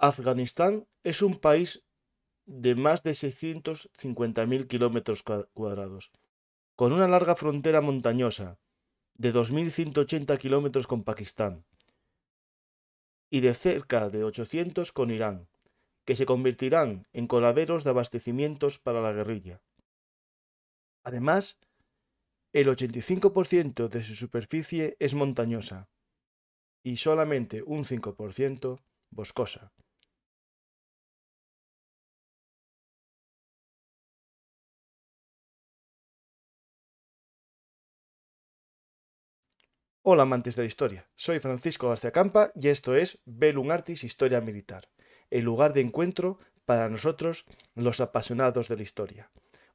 Afganistán es un país de más de 650.000 kilómetros cuadrados, con una larga frontera montañosa de 2.180 kilómetros con Pakistán y de cerca de 800 con Irán, que se convertirán en coladeros de abastecimientos para la guerrilla. Además, el 85% de su superficie es montañosa y solamente un 5% boscosa. Hola amantes de la historia, soy Francisco García Campa y esto es Belum Artis Historia Militar, el lugar de encuentro para nosotros los apasionados de la historia.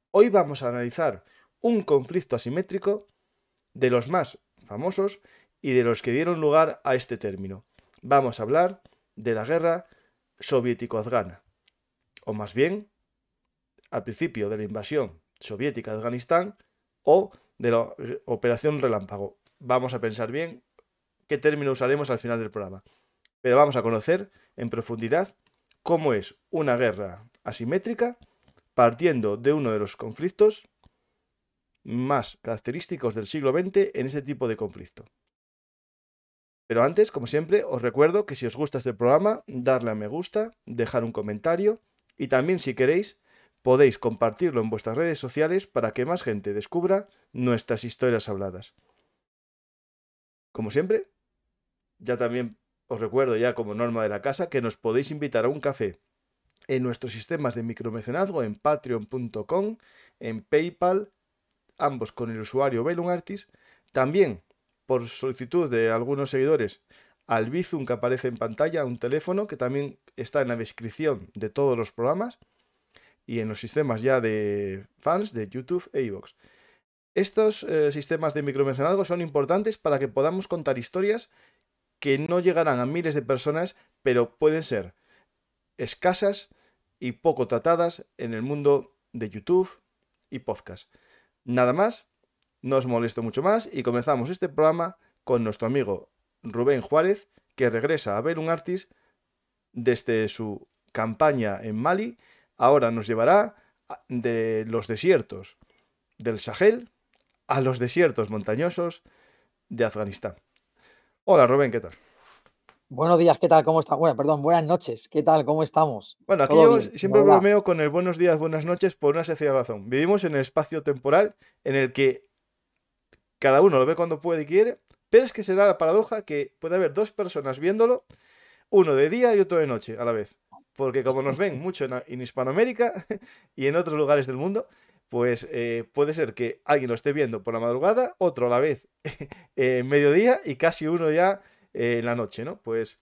Hoy vamos a analizar un conflicto asimétrico de los más famosos y de los que dieron lugar a este término. Vamos a hablar de la guerra soviético-afgana, o más bien, al principio de la invasión soviética de Afganistán o de la Operación Relámpago, vamos a pensar bien qué término usaremos al final del programa. Pero vamos a conocer en profundidad cómo es una guerra asimétrica partiendo de uno de los conflictos más característicos del siglo XX en este tipo de conflicto. Pero antes, como siempre, os recuerdo que si os gusta este programa, darle a me gusta, dejar un comentario y también si queréis podéis compartirlo en vuestras redes sociales para que más gente descubra nuestras historias habladas. Como siempre, ya también os recuerdo ya como norma de la casa que nos podéis invitar a un café en nuestros sistemas de micromecenazgo en patreon.com, en PayPal, ambos con el usuario Belunartis, también por solicitud de algunos seguidores al Bizum que aparece en pantalla, un teléfono que también está en la descripción de todos los programas y en los sistemas ya de fans de YouTube e iVoox. Estos eh, sistemas de micromecenazgo son importantes para que podamos contar historias que no llegarán a miles de personas, pero pueden ser escasas y poco tratadas en el mundo de YouTube y podcast. Nada más, no os molesto mucho más y comenzamos este programa con nuestro amigo Rubén Juárez, que regresa a ver un Artis desde su campaña en Mali. Ahora nos llevará de los desiertos del Sahel a los desiertos montañosos de Afganistán. Hola Rubén, ¿qué tal? Buenos días, ¿qué tal? ¿Cómo está? Bueno, perdón, buenas noches, ¿qué tal? ¿Cómo estamos? Bueno, aquí yo siempre bromeo con el buenos días, buenas noches por una sencilla razón. Vivimos en el espacio temporal en el que cada uno lo ve cuando puede y quiere, pero es que se da la paradoja que puede haber dos personas viéndolo, uno de día y otro de noche a la vez. Porque como nos ven mucho en Hispanoamérica y en otros lugares del mundo, pues eh, puede ser que alguien lo esté viendo por la madrugada, otro a la vez eh, en mediodía y casi uno ya eh, en la noche, ¿no? Pues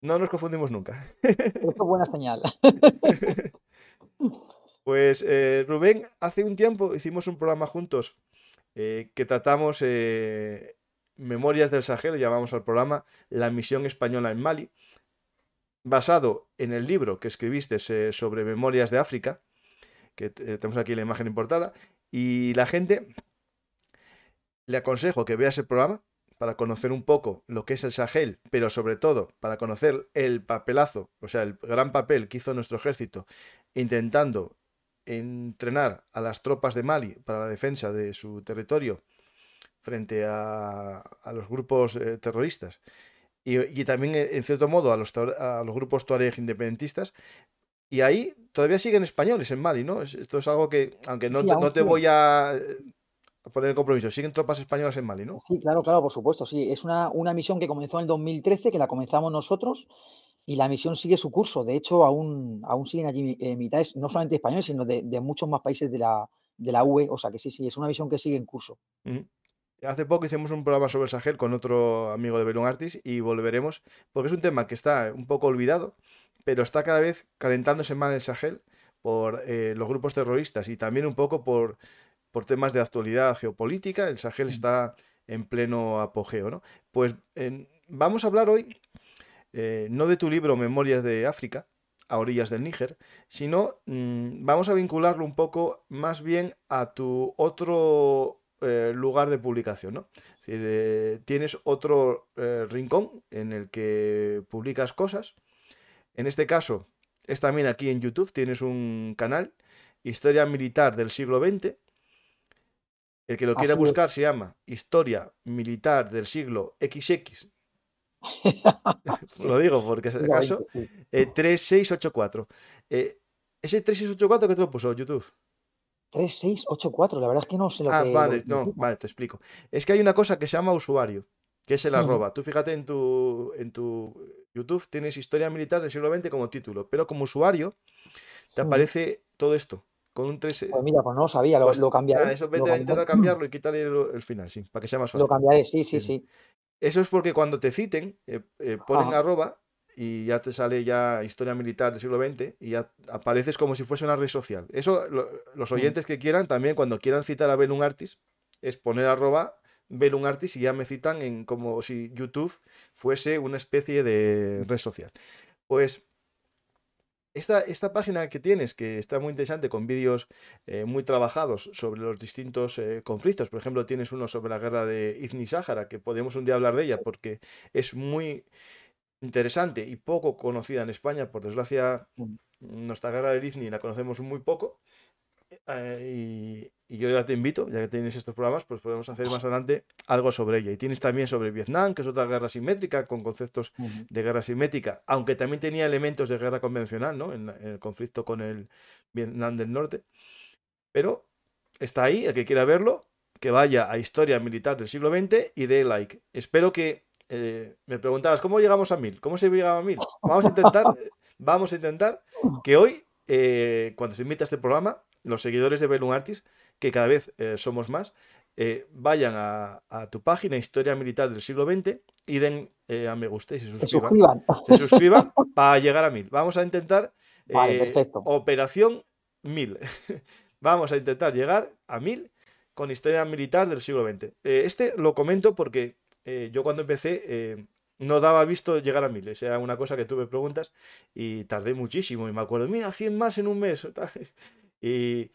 no nos confundimos nunca. Es buena señal. Pues Rubén, hace un tiempo hicimos un programa juntos que tratamos Memorias del Sahel, llamamos al programa La misión española en Mali, basado en el libro que escribiste sobre Memorias de África, que eh, tenemos aquí la imagen importada. Y la gente le aconsejo que vea ese programa para conocer un poco lo que es el Sahel, pero sobre todo para conocer el papelazo, o sea, el gran papel que hizo nuestro ejército intentando entrenar a las tropas de Mali para la defensa de su territorio frente a, los grupos eh, terroristas y, también eh, en cierto modo a los, a los grupos tuareg independentistas y ahí todavía siguen españoles en Mali, ¿no? Esto es algo que, aunque no, te, voy a eh, poner el compromiso, siguen tropas españolas en Mali, ¿no? Sí, claro, claro, por supuesto, sí. Es una, una misión que comenzó en el 2013, que la comenzamos nosotros y la misión sigue su curso. De hecho, aún, aún siguen allí eh, mitades, no solamente españoles, sino de, muchos más países de la, de la UE. O sea que sí, sí, es una misión que sigue en curso. Hace poco hicimos un programa sobre el Sahel con otro amigo de Belun Artis y volveremos, porque es un tema que está un poco olvidado pero está cada vez calentándose más el Sahel por eh, los grupos terroristas y también un poco por, temas de actualidad geopolítica. El Sahel mm. está en pleno apogeo, ¿no? Pues vamos a hablar hoy eh, no de tu libro Memorias de África, a orillas del Níger, sino mm, vamos a vincularlo un poco más bien a tu otro eh, lugar de publicación, ¿no? tienes otro rincón en el que publicas cosas en este caso, es también aquí en YouTube, tienes un canal, Historia Militar del siglo XX. El que lo quiera buscar se llama Historia Militar del siglo XX. Pues lo digo porque es el caso. 3684. Eh, eh, ¿Ese 3684 que te lo puso YouTube? 3684, la verdad es que no se lo ah, que... Ah, vale, no, vale, te explico. Es que hay una cosa que se llama usuario, que es el arroba. Tú fíjate en tu, en tu YouTube tienes historia militar del siglo XX como título, pero como usuario te aparece todo esto. Con un 3. Eh, pues mira, pues no sabía, lo, pues cambiaré. eso vete a intentar cambiarlo y quitarle el, final, sí, para que sea más fácil. Lo cambiaré, sí, sí, sí. Eso es porque cuando te citen, eh, eh, ponen arroba y ya te sale ya historia militar del siglo XX y ya apareces como si fuese una red social. Eso, los oyentes que quieran, también cuando quieran citar a un Artis, es poner arroba un Artist y ya me citan en como si YouTube fuese una especie de red social. Pues esta, esta, página que tienes, que está muy interesante, con vídeos eh, muy trabajados sobre los distintos eh, conflictos. Por ejemplo, tienes uno sobre la guerra de Izni Sahara, que podemos un día hablar de ella porque es muy interesante y poco conocida en España. Por desgracia, mm. nuestra guerra de Izni la conocemos muy poco. Eh, y, yo ya te invito, ya que tienes estos programas, pues podemos hacer más adelante algo sobre ella. Y tienes también sobre Vietnam, que es otra guerra simétrica, con conceptos de guerra simétrica, aunque también tenía elementos de guerra convencional, ¿no? En, el conflicto con el Vietnam del Norte. Pero está ahí, el que quiera verlo, que vaya a Historia Militar del siglo XX y dé like. Espero que... Eh, me preguntabas, ¿cómo llegamos a mil? ¿Cómo se llegaba a mil? Vamos a intentar, vamos a intentar que hoy, eh, cuando se invita a este programa, los seguidores de Bellum Artis, que cada vez eh, somos más, eh, vayan a, tu página Historia Militar del siglo XX y den eh, a me gusta y se suscriban. Se suscriban, para llegar a mil. Vamos a intentar Operación mil. Vamos a intentar llegar a mil con Historia Militar del siglo XX. este lo comento porque yo cuando empecé no daba visto llegar a Esa Era una cosa que tuve preguntas y tardé muchísimo. Y me acuerdo, mira, 100 más en un mes. Y,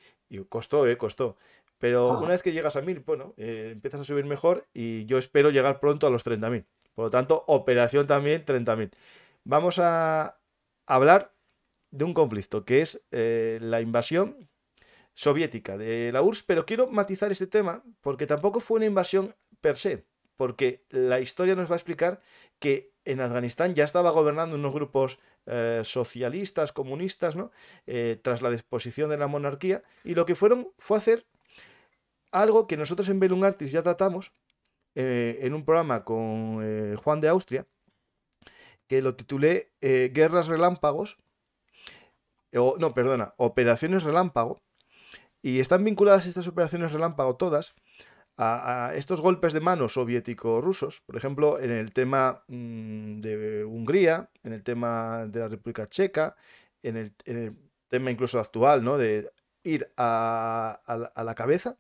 costó, eh, costó. Pero ah. una vez que llegas a 1000, bueno, eh, empiezas a subir mejor y yo espero llegar pronto a los 30.000. Por lo tanto, operación también 30.000. Vamos a hablar de un conflicto que es eh, la invasión soviética de la URSS, pero quiero matizar este tema porque tampoco fue una invasión per se, porque la historia nos va a explicar que en Afganistán ya estaba gobernando unos grupos eh, socialistas, comunistas, ¿no? Eh, tras la disposición de la monarquía, y lo que fueron fue hacer algo que nosotros en Belum ya tratamos eh, en un programa con Juan de Austria, que lo titulé Guerras Relámpagos, o, no, perdona, Operaciones Relámpago, y están vinculadas estas operaciones relámpago todas a, estos golpes de mano soviético-rusos, por ejemplo, en el tema mm, de Hungría, en el tema de la República Checa, en el, tema incluso actual, ¿no? De ir a, la cabeza,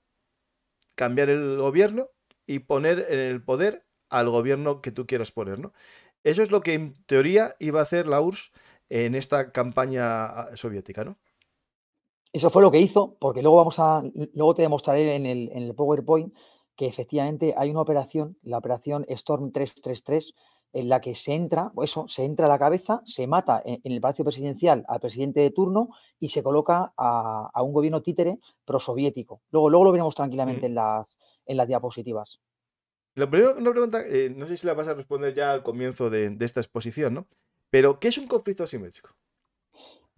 cambiar el gobierno y poner en el poder al gobierno que tú quieras poner, ¿no? Eso es lo que en teoría iba a hacer la URSS en esta campaña soviética, ¿no? Eso fue lo que hizo, porque luego vamos a, luego te demostraré en el, en el PowerPoint que efectivamente hay una operación, la operación Storm 333, en la que se entra, eso, se entra a la cabeza, se mata en, el Palacio Presidencial al presidente de turno y se coloca a, un gobierno títere prosoviético. Luego, luego lo veremos tranquilamente en, las, en las diapositivas. Lo primero, una pregunta, eh, no sé si la vas a responder ya al comienzo de, de esta exposición, ¿no? Pero, ¿qué es un conflicto asimétrico?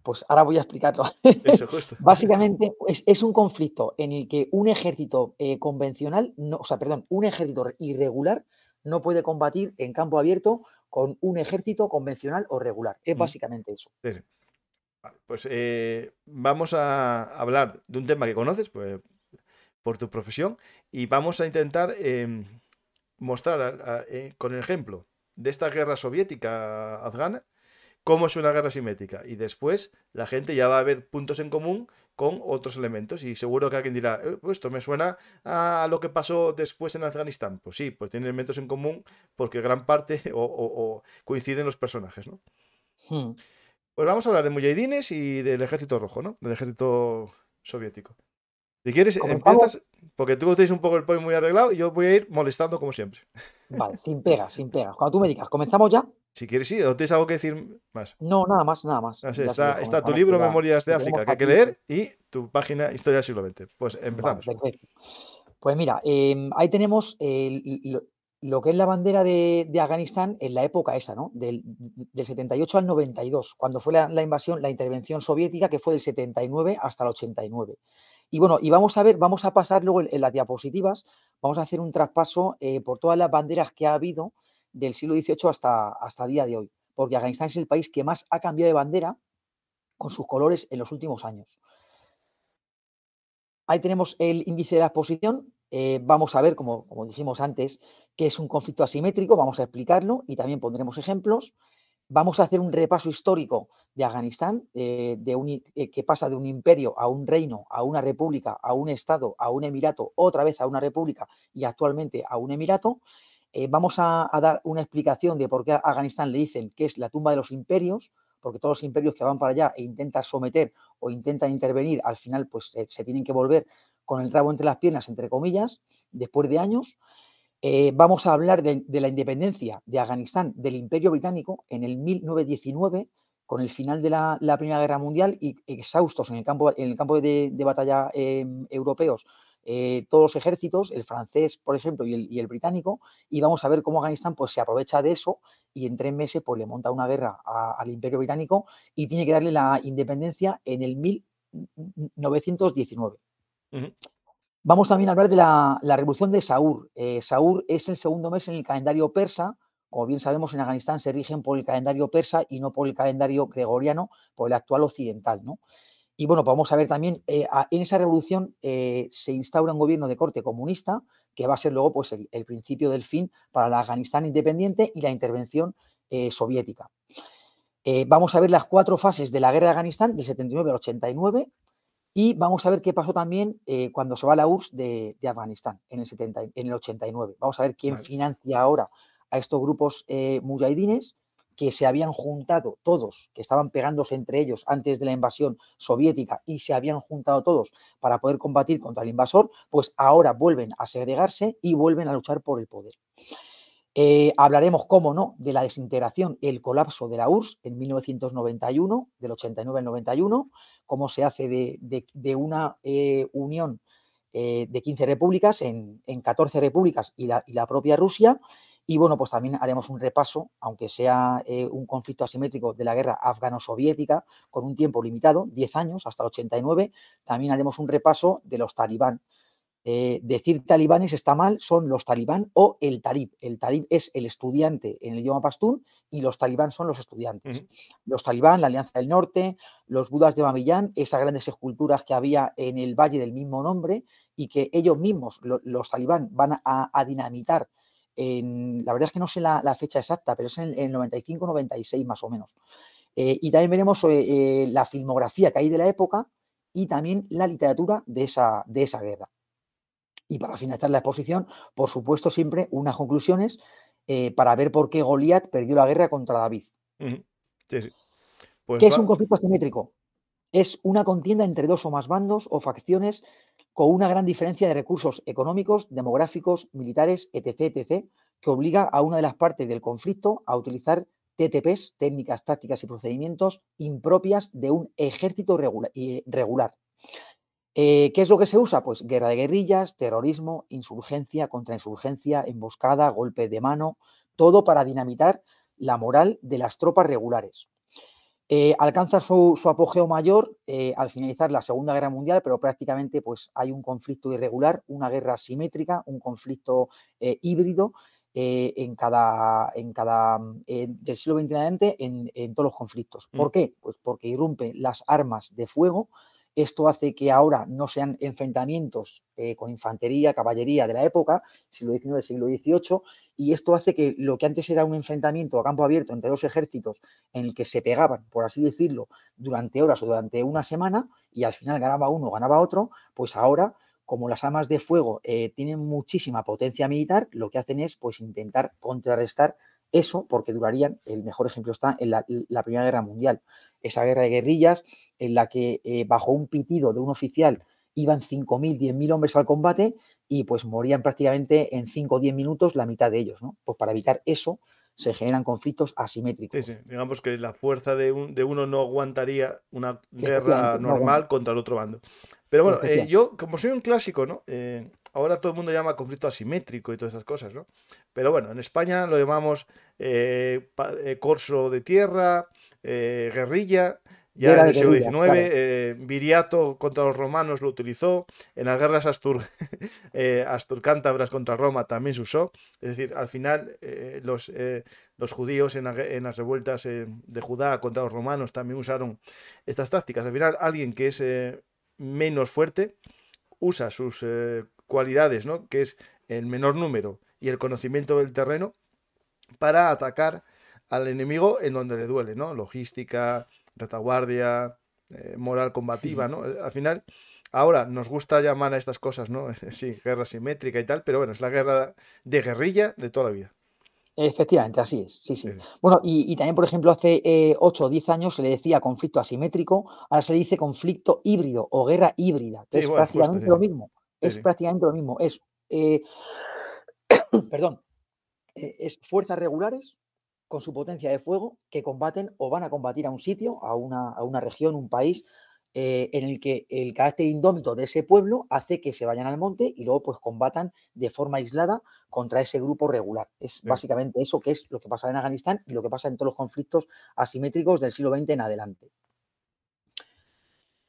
Pues ahora voy a explicarlo. Eso, justo. Básicamente pues, es, un conflicto en el que un ejército eh, convencional, no, o sea, perdón, un ejército irregular no puede combatir en campo abierto con un ejército convencional o regular. Es mm. básicamente eso. pues eh, vamos a hablar de un tema que conoces pues, por tu profesión y vamos a intentar em, mostrar eh, con el ejemplo de esta guerra soviética afgana cómo es una guerra simétrica. Y después la gente ya va a ver puntos en común con otros elementos. Y seguro que alguien dirá, eh, pues esto me suena a lo que pasó después en Afganistán. Pues sí, pues tiene elementos en común porque gran parte o, coinciden los personajes, ¿no? Hmm. Pues vamos a hablar de Mujahidines y del ejército rojo, ¿no? Del ejército soviético. Si quieres, empiezas, porque tú tenéis un poco el point muy arreglado y yo voy a ir molestando como siempre. Vale, sin pegas, sin pegas. Cuando tú me digas, ¿comenzamos ya? Si quieres ir, ¿o tienes algo que decir más? No, nada más, nada más. está, ¿eh? tu libro pues Memorias de África que hay que leer y tu página Historia del siglo XX. Pues empezamos. pues mira, em, ahí tenemos lo, que es la bandera de, Afganistán en la época esa, ¿no? Del, 78 al 92, cuando fue la, invasión, la intervención soviética que fue del 79 hasta el 89. Y bueno, y vamos a ver, vamos a pasar luego en, las diapositivas, vamos a hacer un traspaso eh, por todas las banderas que ha habido del siglo XVIII hasta, hasta día de hoy, porque Afganistán es el país que más ha cambiado de bandera con sus colores en los últimos años. Ahí tenemos el índice de la exposición. Eh, vamos a ver, como, como dijimos antes, que es un conflicto asimétrico, vamos a explicarlo y también pondremos ejemplos. Vamos a hacer un repaso histórico de Afganistán, eh, de eh, que pasa de un imperio a un reino, a una república, a un estado, a un emirato, otra vez a una república y actualmente a un emirato. Eh, vamos a, dar una explicación de por qué a Afganistán le dicen que es la tumba de los imperios, porque todos los imperios que van para allá e intentan someter o intentan intervenir, al final pues eh, se tienen que volver con el rabo entre las piernas, entre comillas, después de años. Eh, vamos a hablar de, la independencia de Afganistán del Imperio Británico en el 1919, con el final de la, Primera Guerra Mundial y exhaustos en el campo, en el campo de batalla em, europeos eh, todos los ejércitos, el francés, por ejemplo, y el, británico, y vamos a ver cómo Afganistán pues, se aprovecha de eso y en tres meses pues, le monta una guerra al imperio británico y tiene que darle la independencia en el 1919. Vamos también a hablar de la, revolución de Saúl. Eh, Saúl es el segundo mes en el calendario persa, como bien sabemos, en Afganistán se rigen por el calendario persa y no por el calendario gregoriano, por el actual occidental. ¿no? Y bueno, pues vamos a ver también, eh, en esa revolución eh, se instaura un gobierno de corte comunista, que va a ser luego pues, el, principio del fin para la Afganistán independiente y la intervención eh, soviética. vamos a ver las cuatro fases de la guerra de Afganistán, del 79 al 89, y vamos a ver qué pasó también cuando se va la URSS de, Afganistán, en el, 89. Vamos a ver quién financia ahora a estos grupos mujahidines que se habían juntado todos, que estaban pegándose entre ellos antes de la invasión soviética y se habían juntado todos para poder combatir contra el invasor, pues ahora vuelven a segregarse y vuelven a luchar por el poder. Eh, hablaremos, cómo no, de la desintegración el colapso de la URSS en 1991, del 89 al 91, cómo se hace de, una eh, unión eh, de 15 repúblicas en, 14 repúblicas y la, y la propia Rusia, y bueno, pues también haremos un repaso, aunque sea eh, un conflicto asimétrico de la guerra afgano-soviética, con un tiempo limitado, 10 años, hasta el 89. También haremos un repaso de los talibán. Eh, decir talibanes está mal, son los talibán o el talib. El talib es el estudiante en el idioma pastún y los talibán son los estudiantes. Los talibán, la Alianza del Norte, los budas de Babilán, esas grandes esculturas que había en el valle del mismo nombre y que ellos mismos, los talibán, van a, a dinamitar la verdad es que no sé la, fecha exacta, pero es en el 95-96 más o menos. Eh, y también veremos eh, eh, la filmografía que hay de la época y también la literatura de esa, de esa guerra. Y para finalizar la exposición, por supuesto, siempre unas conclusiones para ver por qué Goliat perdió la guerra contra David. Pues ¿Qué es un conflicto asimétrico? Es una contienda entre dos o más bandos o facciones con una gran diferencia de recursos económicos, demográficos, militares, etc., etc., que obliga a una de las partes del conflicto a utilizar TTPs, técnicas, tácticas y procedimientos impropias de un ejército eh, regular. Eh, ¿Qué es lo que se usa? Pues guerra de guerrillas, terrorismo, insurgencia, contrainsurgencia, emboscada, golpe de mano, todo para dinamitar la moral de las tropas regulares. Eh, alcanza su, apogeo mayor eh, al finalizar la Segunda Guerra Mundial, pero prácticamente pues, hay un conflicto irregular, una guerra simétrica, un conflicto eh, híbrido en cada, en cada del siglo XXI en todos los conflictos. Mm. ¿Por qué? Pues porque irrumpen las armas de fuego, esto hace que ahora no sean enfrentamientos eh, con infantería, caballería de la época, siglo XIX, siglo XVIII, y esto hace que lo que antes era un enfrentamiento a campo abierto entre dos ejércitos en el que se pegaban, por así decirlo, durante horas o durante una semana, y al final ganaba uno, o ganaba otro, pues ahora como las armas de fuego eh, tienen muchísima potencia militar, lo que hacen es pues, intentar contrarrestar eso, porque durarían, el mejor ejemplo está en la Primera Guerra Mundial esa guerra de guerrillas en la que eh, bajo un pitido de un oficial iban 5.000, 10.000 hombres al combate y pues morían prácticamente en 5 o 10 minutos la mitad de ellos, ¿no? Pues para evitar eso se generan conflictos asimétricos. Digamos que la fuerza de, uno no aguantaría una guerra normal contra el otro bando. Pero bueno, eh, yo, como soy un clásico, ¿no? Eh, ahora todo el mundo llama conflicto asimétrico y todas esas cosas, ¿no? Pero bueno, en España lo llamamos corso de tierra, eh, guerrilla, ya en el siglo XIX, eh, Viriato contra los romanos lo utilizó, en las guerras astur, eh, asturcántabras contra Roma también se usó, es decir, al final los, los judíos en, en las revueltas de Judá contra los romanos también usaron estas tácticas, al final alguien que es menos fuerte usa sus cualidades, ¿no? que es el menor número y el conocimiento del terreno, para atacar al enemigo en donde le duele, ¿no? Logística, retaguardia, eh, moral combativa, ¿no? Eh, al final, ahora nos gusta llamar a estas cosas, ¿no? sí, guerra simétrica y tal, pero bueno, es la guerra de guerrilla de toda la vida. Efectivamente, así es. Sí, sí. Bueno, y, también, por ejemplo, hace 8 eh, o 10 años se le decía conflicto asimétrico, ahora se dice conflicto híbrido o guerra híbrida, que es prácticamente lo mismo. Es prácticamente lo mismo. Es, perdón, es fuerzas regulares con su potencia de fuego que combaten o van a combatir a un sitio, a una, a región, un país, eh, en el que el carácter indómito de ese pueblo hace que se vayan al monte y luego pues combatan de forma aislada contra ese grupo regular. Es básicamente eso que es lo que pasa en Afganistán y lo que pasa en todos los conflictos asimétricos del siglo XX en adelante.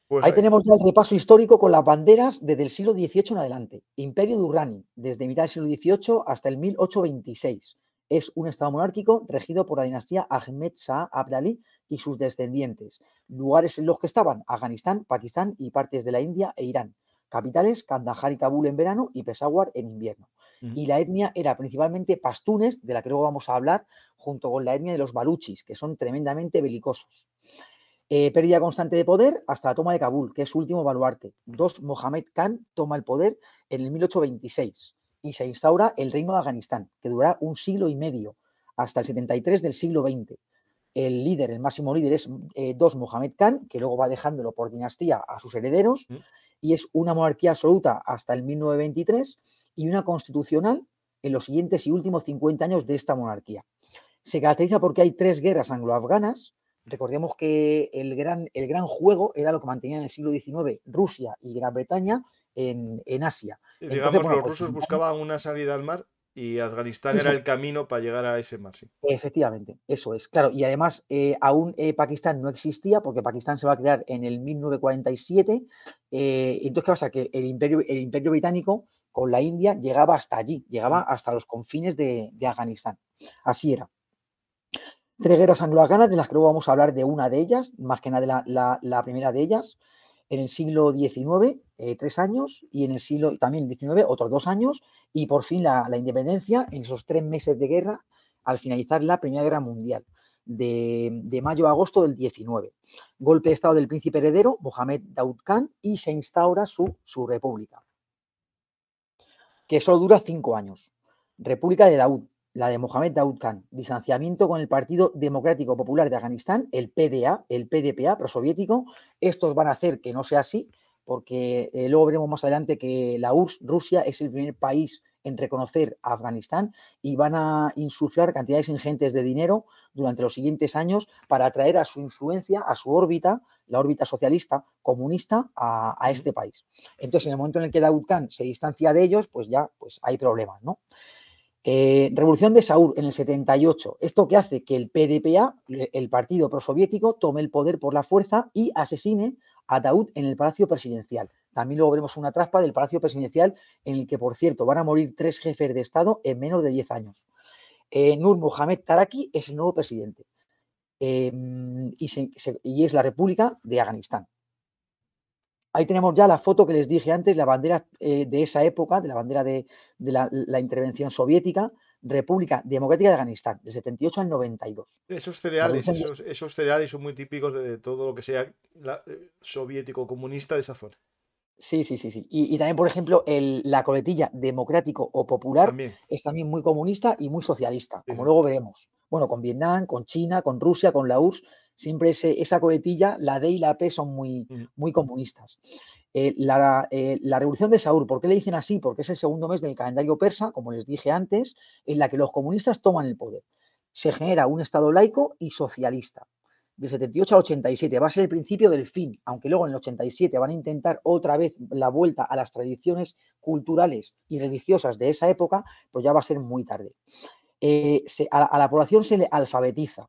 Pues ahí, tenemos un el repaso histórico con las banderas desde el siglo XVIII en adelante. Imperio Durrani, desde mitad del siglo XVIII hasta el 1826 es un estado monárquico regido por la dinastía Ahmed Shah Abdali y sus descendientes. Lugares en los que estaban Afganistán, Pakistán y partes de la India e Irán. Capitales, Kandahar y Kabul en verano y Peshawar en invierno. Mm. Y la etnia era principalmente pastunes, de la que luego vamos a hablar, junto con la etnia de los baluchis, que son tremendamente belicosos. Eh, pérdida constante de poder hasta la toma de Kabul, que es su último baluarte. Dos, Mohamed Khan toma el poder en el 1826 y se instaura el Reino de Afganistán, que durará un siglo y medio, hasta el 73 del siglo XX. El líder, el máximo líder es eh, dos Mohamed Khan, que luego va dejándolo por dinastía a sus herederos, mm. y es una monarquía absoluta hasta el 1923 y una constitucional en los siguientes y últimos 50 años de esta monarquía. Se caracteriza porque hay tres guerras anglo-afganas. Recordemos que el gran, el gran juego era lo que mantenían en el siglo XIX Rusia y Gran Bretaña, en, Asia. Entonces, digamos, los pues rusos buscaban una salida al mar y Afganistán era el camino para llegar a ese mar, Efectivamente, eso es, claro. Y además, eh, aún eh, Pakistán no existía, porque Pakistán se va a crear en el 1947. Eh, entonces, ¿qué pasa? Que el imperio, británico con la India llegaba hasta allí, llegaba mm. hasta los confines de, Afganistán. Así era. Tres guerras anglo-afganas, de las que luego vamos a hablar de una de ellas, más que nada de la primera de ellas en el siglo XIX, eh, tres años, y en el siglo también XIX, otros dos años, y por fin la, independencia en esos tres meses de guerra al finalizar la Primera Guerra Mundial, de, mayo a agosto del XIX. Golpe de Estado del príncipe heredero, Mohamed Daud Khan, y se instaura su, su república, que solo dura cinco años. República de Daud la de Mohamed Daoud Khan, distanciamiento con el Partido Democrático Popular de Afganistán, el PDA, el PDPA prosoviético. Estos van a hacer que no sea así, porque eh, luego veremos más adelante que la URSS, Rusia, es el primer país en reconocer a Afganistán y van a insuflar cantidades ingentes de dinero durante los siguientes años para atraer a su influencia, a su órbita, la órbita socialista comunista, a, este país. Entonces, en el momento en el que Daoud Khan se distancia de ellos, pues ya pues hay problemas, ¿no? Eh, Revolución de Saúl en el 78. Esto que hace que el PDPA, el partido prosoviético, tome el poder por la fuerza y asesine a Daud en el Palacio Presidencial. También luego veremos una traspa del Palacio Presidencial en el que, por cierto, van a morir tres jefes de Estado en menos de 10 años. Eh, Nur Mohamed Taraki es el nuevo presidente eh, y es la República de Afganistán. Ahí tenemos ya la foto que les dije antes, la bandera eh, de esa época, de la bandera de, la, intervención soviética, República Democrática de Afganistán, de 78 al 92. Esos cereales, esos, cereales son muy típicos de todo lo que sea eh, soviético comunista de esa zona. Sí, sí, sí, sí. Y, también, por ejemplo, la coletilla democrático o popular es también muy comunista y muy socialista, como luego veremos. Bueno, con Vietnam, con China, con Rusia, con la URSS Siempre esa cohetilla, la D y la P son muy, muy comunistas. Eh, eh, la, revolución de Saúl, ¿por qué le dicen así? Porque es el segundo mes del calendario persa, como les dije antes, en la que los comunistas toman el poder. Se genera un Estado laico y socialista. De 78 al 87 va a ser el principio del fin, aunque luego en el 87 van a intentar otra vez la vuelta a las tradiciones culturales y religiosas de esa época, pues ya va a ser muy tarde. Eh, a, la población se le alfabetiza.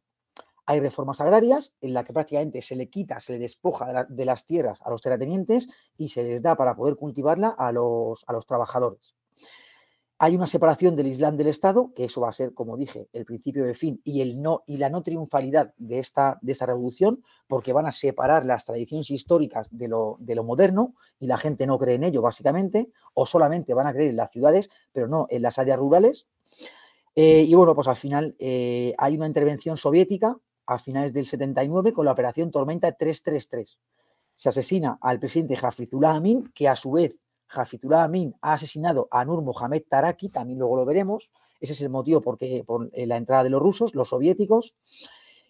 Hay reformas agrarias en la que prácticamente se le quita, se le despoja de, las tierras a los terratenientes y se les da para poder cultivarla a los, a los trabajadores. Hay una separación del Islam del Estado, que eso va a ser, como dije, el principio del fin y, el no, y la no triunfalidad de esta, de revolución, porque van a separar las tradiciones históricas de lo, moderno y la gente no cree en ello, básicamente, o solamente van a creer en las ciudades, pero no en las áreas rurales. Eh, y bueno, pues al final eh, hay una intervención soviética a finales del 79 con la operación Tormenta 333. Se asesina al presidente Hafizullah Amin, que a su vez Hafizullah Amin ha asesinado a Nur Mohamed Taraki, también luego lo veremos. Ese es el motivo porque, por eh, la entrada de los rusos, los soviéticos.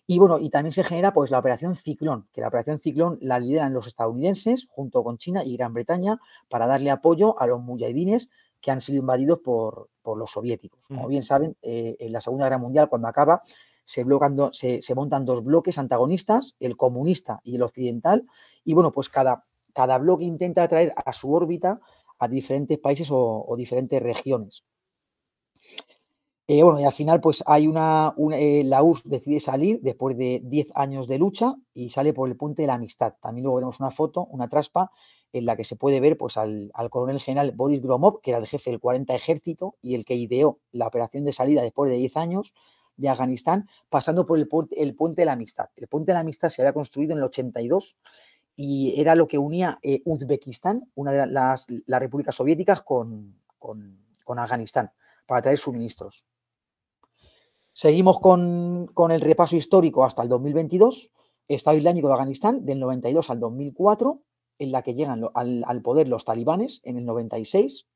Y bueno, y también se genera pues la operación Ciclón, que la operación Ciclón la lideran los estadounidenses junto con China y Gran Bretaña para darle apoyo a los mujahidines que han sido invadidos por, los soviéticos. Como bien saben, eh, en la Segunda Guerra Mundial, cuando acaba, se, se, montan dos bloques antagonistas, el comunista y el occidental, y bueno, pues cada, cada bloque intenta atraer a su órbita a diferentes países o, diferentes regiones. Eh, bueno, y al final, pues hay una, eh, la URSS decide salir después de 10 años de lucha y sale por el puente de la amistad. También luego vemos una foto, una traspa, en la que se puede ver pues, al, al, coronel general Boris Gromov, que era el jefe del 40 Ejército y el que ideó la operación de salida después de 10 años, de Afganistán, pasando por el, el puente de la amistad. El puente de la amistad se había construido en el 82 y era lo que unía eh, Uzbekistán, una de las, repúblicas soviéticas, con, Afganistán, para traer suministros. Seguimos con, el repaso histórico hasta el 2022, Estado Islámico de Afganistán, del 92 al 2004, en la que llegan al, al poder los talibanes en el 96.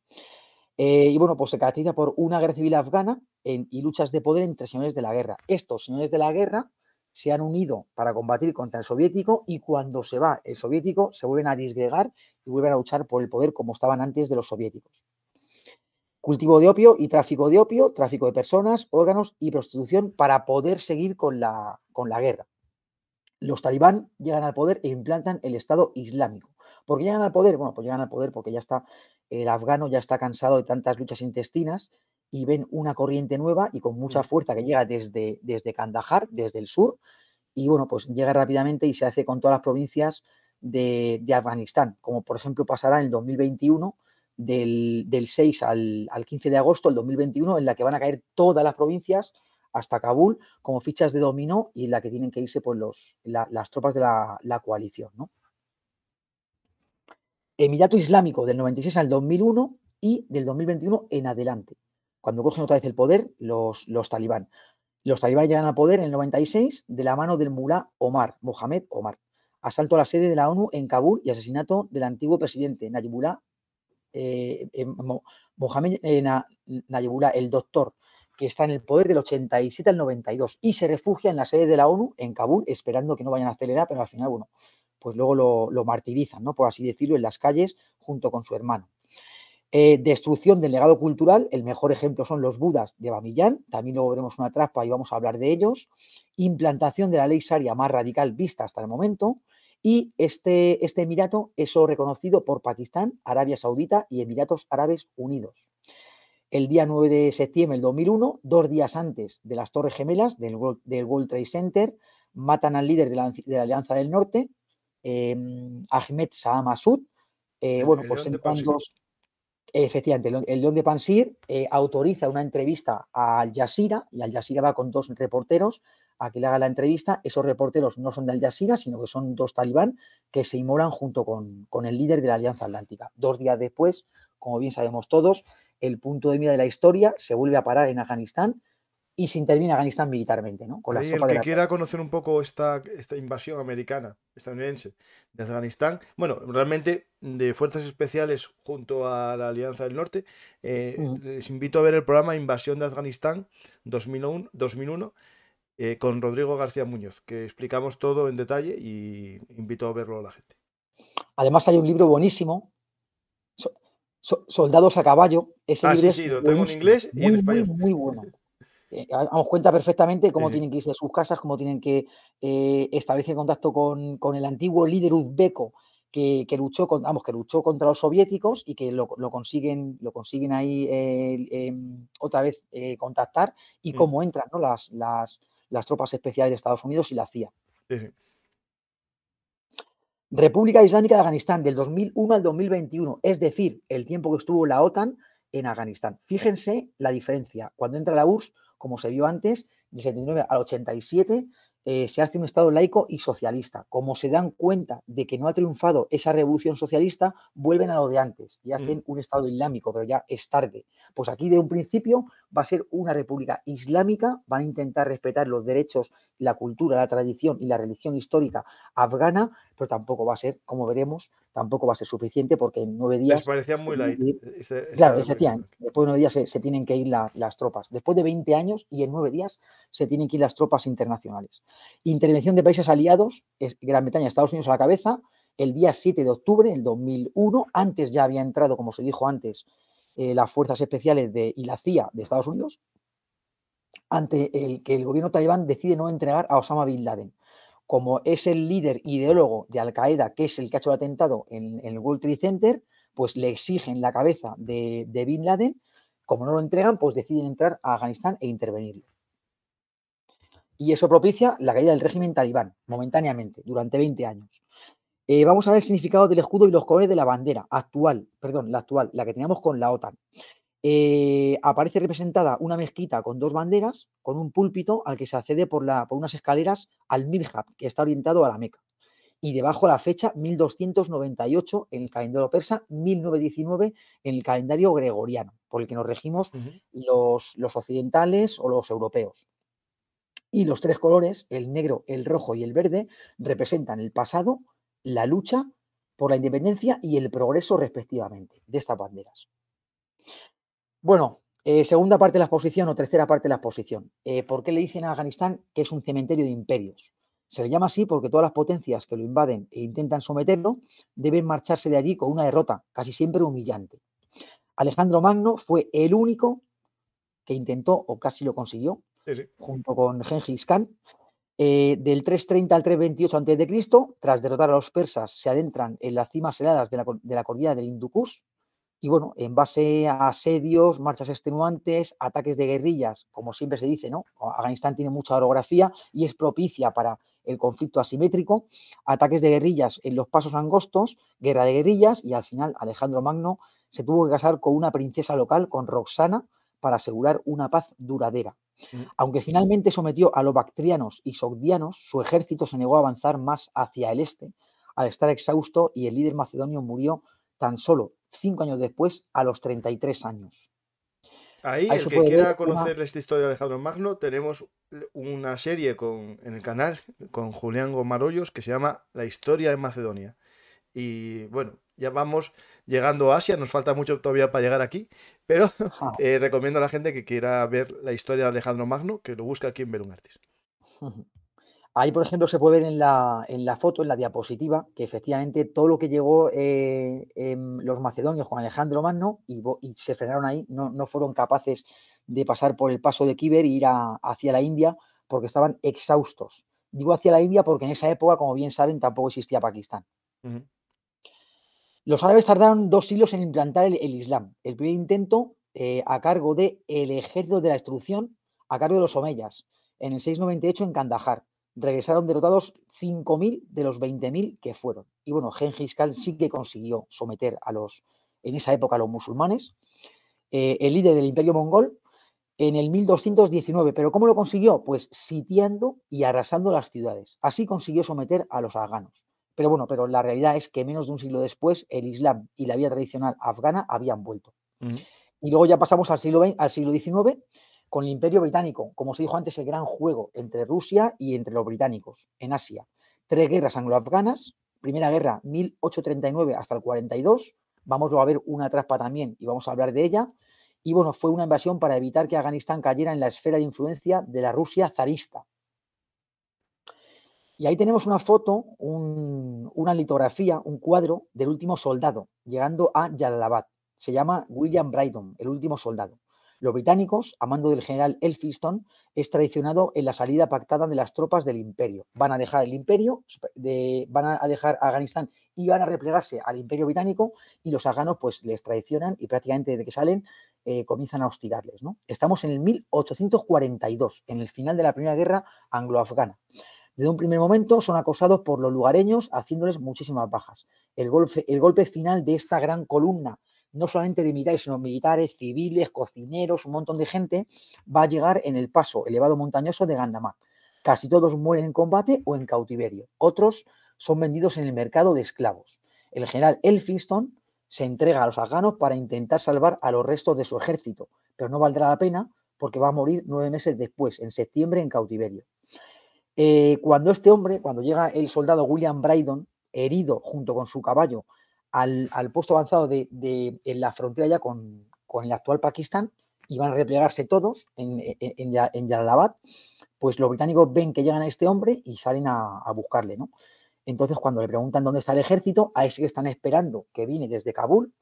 Eh, y bueno, pues se caracteriza por una guerra civil afgana y luchas de poder entre señores de la guerra. Estos señores de la guerra se han unido para combatir contra el soviético y cuando se va el soviético se vuelven a disgregar y vuelven a luchar por el poder como estaban antes de los soviéticos. Cultivo de opio y tráfico de opio, tráfico de personas, órganos y prostitución para poder seguir con la, con la guerra. Los talibán llegan al poder e implantan el Estado Islámico. ¿Por qué llegan al poder? Bueno, pues llegan al poder porque ya está el afgano ya está cansado de tantas luchas intestinas y ven una corriente nueva y con mucha mm. fuerza que llega desde, desde Kandahar, desde el sur, y bueno, pues llega rápidamente y se hace con todas las provincias de, Afganistán, como por ejemplo pasará en el 2021, del, 6 al, 15 de agosto del 2021, en la que van a caer todas las provincias hasta Kabul como fichas de dominó y en la que tienen que irse pues, los, las tropas de la, la coalición. ¿no? Emirato Islámico del 96 al 2001 y del 2021 en adelante, cuando cogen otra vez el poder los, los talibán. Los talibán llegan al poder en el 96 de la mano del mulá Omar, Mohamed Omar. Asalto a la sede de la ONU en Kabul y asesinato del antiguo presidente Najibullah, eh, eh, Mohamed eh, el doctor, que está en el poder del 87 al 92 y se refugia en la sede de la ONU en Kabul, esperando que no vayan a acelerar, pero al final, bueno, pues luego lo, martirizan, ¿no? por así decirlo, en las calles junto con su hermano. Eh, destrucción del legado cultural, el mejor ejemplo son los Budas de Bamillán, también luego veremos una trampa y vamos a hablar de ellos. Implantación de la ley saria más radical vista hasta el momento. Y este, este Emirato es reconocido por Pakistán, Arabia Saudita y Emiratos Árabes Unidos. El día 9 de septiembre del 2001, dos días antes de las Torres Gemelas del World, Trade Center, matan al líder de la, de la Alianza del Norte, Em, Ahmed Saam Asud. Eh, bueno, pues en Efectivamente, el León de Pansir eh, autoriza una entrevista a Al Jazeera y Al Jazeera va con dos reporteros a que le haga la entrevista. Esos reporteros no son de Al Jazeera, sino que son dos talibán que se inmolan junto con, con, el líder de la Alianza Atlántica. Dos días después, como bien sabemos todos, el punto de mira de la historia se vuelve a parar en Afganistán y se interviene Afganistán militarmente. ¿no? Con el que quiera conocer un poco esta, invasión americana, estadounidense, de Afganistán, bueno, realmente de Fuerzas Especiales junto a la Alianza del Norte, eh, les invito a ver el programa Invasión de Afganistán 2001, 2001 eh, con Rodrigo García Muñoz, que explicamos todo en detalle y invito a verlo a la gente. Además hay un libro buenísimo soldados a caballo. Ese ah, libro sí, sí, tengo en inglés y en español. muy bueno damos eh, cuenta perfectamente cómo tienen que irse de sus casas, cómo tienen que eh, establecer contacto con, el antiguo líder uzbeco que, luchó que luchó contra los soviéticos y que lo, consiguen, lo consiguen ahí eh, em, otra vez contactar y cómo entran las, las, tropas especiales de Estados Unidos y la CIA. República Islámica de Afganistán, del 2001 al 2021, es decir, el tiempo que estuvo la OTAN en Afganistán. Fíjense la diferencia. Cuando entra la URSS, como se vio antes, del 79 al 87, eh, se hace un Estado laico y socialista. Como se dan cuenta de que no ha triunfado esa revolución socialista, vuelven a lo de antes y mm. hacen un Estado islámico, pero ya es tarde. Pues aquí de un principio va a ser una república islámica, van a intentar respetar los derechos, la cultura, la tradición y la religión histórica afgana, pero tampoco va a ser, como veremos, tampoco va a ser suficiente porque en nueve días... Les parecía muy light. Este, este, claro, después de nueve días se, tienen que ir las tropas. Después de 20 años y en nueve días se tienen que ir las tropas internacionales. Intervención de países aliados, Gran Bretaña, Estados Unidos a la cabeza, el día 7 de octubre del 2001. Antes ya había entrado, como se dijo antes, eh, las fuerzas especiales de, y la CIA de Estados Unidos, ante el que el gobierno talibán decide no entregar a Osama Bin Laden como es el líder ideólogo de Al Qaeda, que es el que ha hecho el atentado en, el World Trade Center, pues le exigen la cabeza de, Bin Laden. Como no lo entregan, pues deciden entrar a Afganistán e intervenir. Y eso propicia la caída del régimen talibán, momentáneamente, durante 20 años. Eh, vamos a ver el significado del escudo y los colores de la bandera actual, perdón, la actual, la que teníamos con la OTAN. Eh, aparece representada una mezquita con dos banderas, con un púlpito al que se accede por, la, unas escaleras al Mirhab, que está orientado a la Meca. Y debajo la fecha 1298 en el calendario persa, 1919 en el calendario gregoriano, por el que nos regimos los, los occidentales o los europeos. Y los tres colores, el negro, el rojo y el verde, representan el pasado, la lucha por la independencia y el progreso respectivamente de estas banderas. Bueno, eh, segunda parte de la exposición o tercera parte de la exposición. Eh, ¿Por qué le dicen a Afganistán que es un cementerio de imperios? Se le llama así porque todas las potencias que lo invaden e intentan someterlo deben marcharse de allí con una derrota, casi siempre humillante. Alejandro Magno fue el único que intentó, o casi lo consiguió, junto con Genghis Khan, eh, del 330 al 328 a.C., tras derrotar a los persas, se adentran en las cimas heladas de la, cordillera del Kush, y bueno, en base a asedios, marchas extenuantes, ataques de guerrillas, como siempre se dice, ¿no? Afganistán tiene mucha orografía y es propicia para el conflicto asimétrico, ataques de guerrillas en los pasos angostos, guerra de guerrillas y al final Alejandro Magno se tuvo que casar con una princesa local, con Roxana, para asegurar una paz duradera. Mm. Aunque finalmente sometió a los bactrianos y sogdianos, su ejército se negó a avanzar más hacia el este, al estar exhausto y el líder macedonio murió tan solo cinco años después, a los 33 años. Ahí, el que quiera conocer esta historia de Alejandro Magno, tenemos una serie en el canal con Julián Gomaroyos que se llama La historia de Macedonia. Y bueno, ya vamos llegando a Asia, nos falta mucho todavía para llegar aquí, pero ah. eh, recomiendo a la gente que quiera ver la historia de Alejandro Magno, que lo busque aquí en Artis. Ahí, por ejemplo, se puede ver en la, foto, en la diapositiva, que efectivamente todo lo que llegó eh, em, los macedonios con Alejandro Magno y, se frenaron ahí, no, no, fueron capaces de pasar por el paso de Kiber e ir hacia la India porque estaban exhaustos. Digo hacia la India porque en esa época, como bien saben, tampoco existía Pakistán. Los árabes tardaron dos siglos en implantar el, Islam. El primer intento eh, a cargo del el Ejército de la Instrucción, a cargo de los Omeyas, en el 698 en Kandahar regresaron derrotados 5.000 de los 20.000 que fueron. Y bueno, Genghis Khan sí que consiguió someter a los, en esa época, a los musulmanes, eh, el líder del imperio mongol, en el 1219. ¿Pero cómo lo consiguió? Pues sitiando y arrasando las ciudades. Así consiguió someter a los afganos. Pero bueno, pero la realidad es que menos de un siglo después el Islam y la vía tradicional afgana habían vuelto. Y luego ya pasamos al siglo, al siglo XIX con el Imperio Británico, como se dijo antes, el gran juego entre Rusia y entre los británicos en Asia. Tres guerras anglo-afganas, primera guerra 1839 hasta el 42, vamos a ver una traspa también y vamos a hablar de ella. Y bueno, fue una invasión para evitar que Afganistán cayera en la esfera de influencia de la Rusia zarista. Y ahí tenemos una foto, una litografía, un cuadro del último soldado llegando a Yalalabad. Se llama William Brydon, el último soldado. Los británicos, a mando del general Elphiston, es traicionado en la salida pactada de las tropas del imperio. Van a dejar el imperio, van a dejar Afganistán y van a replegarse al imperio británico y los afganos pues les traicionan y prácticamente desde que salen eh, comienzan a hostigarles. Estamos en el 1842, en el final de la Primera Guerra Anglo-Afgana. Desde un primer momento son acosados por los lugareños haciéndoles muchísimas bajas. el golpe final de esta gran columna no solamente de militares, sino militares, civiles, cocineros, un montón de gente, va a llegar en el paso elevado montañoso de Gandamak. Casi todos mueren en combate o en cautiverio. Otros son vendidos en el mercado de esclavos. El general Elphinstone se entrega a los afganos para intentar salvar a los restos de su ejército, pero no valdrá la pena porque va a morir nueve meses después, en septiembre, en cautiverio. Eh, cuando este hombre, cuando llega el soldado William Brydon, herido junto con su caballo al, puesto avanzado de, en la frontera ya con, el actual Pakistán, iban a replegarse todos en, e, e, en, pues los británicos ven que llegan a este hombre y salen a, buscarle, ¿no? Entonces, cuando le preguntan dónde está el ejército, a ese que están esperando que viene desde Kabul,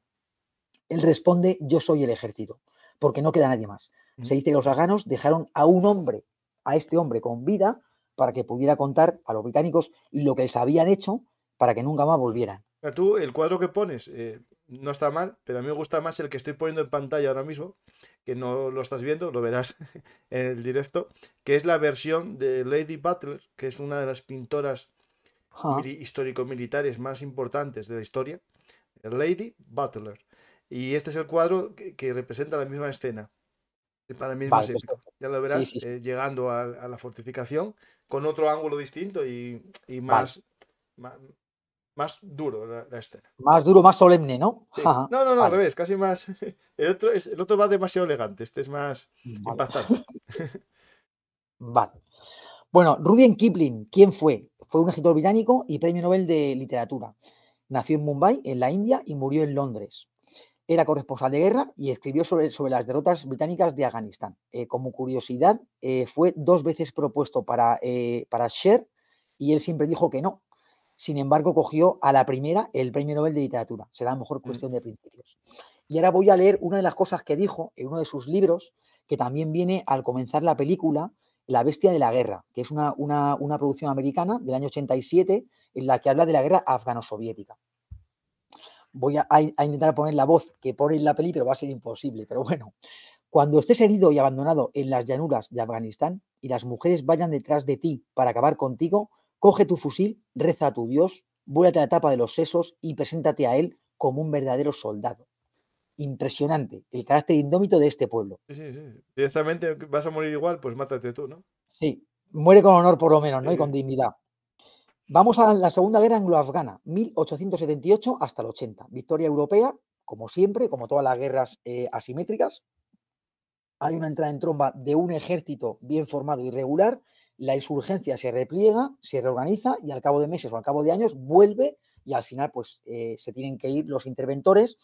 él responde, yo soy el ejército, porque no queda nadie más. Se dice que los afganos dejaron a un hombre, a este hombre con vida, para que pudiera contar a los británicos lo que les habían hecho para que nunca más volvieran tú, el cuadro que pones eh, no está mal, pero a mí me gusta más el que estoy poniendo en pantalla ahora mismo, que no lo estás viendo, lo verás en el directo, que es la versión de Lady Butler, que es una de las pintoras histórico-militares más importantes de la historia. Lady Butler. Y este es el cuadro que, representa la misma escena. Para mí es Ya lo verás eh, llegando a, la fortificación con otro ángulo distinto y, más, más duro la, Más duro, más solemne, ¿no? No, no, no, al revés, casi más. El otro, es, el otro va demasiado elegante, este es más impactante. vale. Bueno, Rudyard Kipling, ¿quién fue? Fue un escritor británico y premio Nobel de literatura. Nació en Mumbai, en la India, y murió en Londres. Era corresponsal de guerra y escribió sobre, sobre las derrotas británicas de Afganistán. Eh, como curiosidad, eh, fue dos veces propuesto para, eh, para Sher y él siempre dijo que no, sin embargo, cogió a la primera el premio Nobel de Literatura. Será mejor mm. cuestión de principios. Y ahora voy a leer una de las cosas que dijo en uno de sus libros, que también viene al comenzar la película La Bestia de la Guerra, que es una, producción americana del año 87 en la que habla de la guerra afgano-soviética. Voy a, a intentar poner la voz que pone en la peli, pero va a ser imposible. Pero bueno, cuando estés herido y abandonado en las llanuras de Afganistán y las mujeres vayan detrás de ti para acabar contigo, Coge tu fusil, reza a tu Dios, vuélate a la tapa de los sesos y preséntate a él como un verdadero soldado. Impresionante el carácter indómito de este pueblo. Sí, sí, sí. Directamente vas a morir igual, pues mátate tú, ¿no? Sí, muere con honor por lo menos, ¿no? Y con dignidad. Vamos a la Segunda Guerra anglo 1878 hasta el 80. Victoria europea, como siempre, como todas las guerras eh, asimétricas. Hay una entrada en tromba de un ejército bien formado y regular la insurgencia se repliega, se reorganiza y al cabo de meses o al cabo de años vuelve y al final pues eh, se tienen que ir los interventores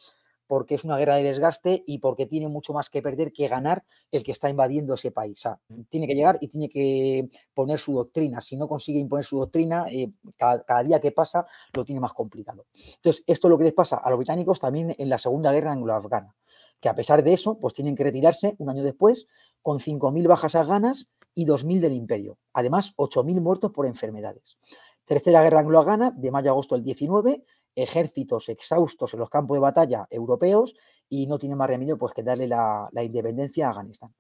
porque es una guerra de desgaste y porque tiene mucho más que perder que ganar el que está invadiendo ese país. Mm. tiene que llegar y tiene que poner su doctrina. Si no consigue imponer su doctrina, eh, cada, día que pasa lo tiene más complicado. Entonces, esto es lo que les pasa a los británicos también en la Segunda Guerra Anglo-Afgana, que a pesar de eso, pues tienen que retirarse un año después con 5.000 bajas ganas y 2.000 del imperio. Además, 8.000 muertos por enfermedades. Tercera guerra anglo hagana de mayo a agosto del 19, ejércitos exhaustos en los campos de batalla europeos y no tiene más remedio pues, que darle la, independencia a Afganistán.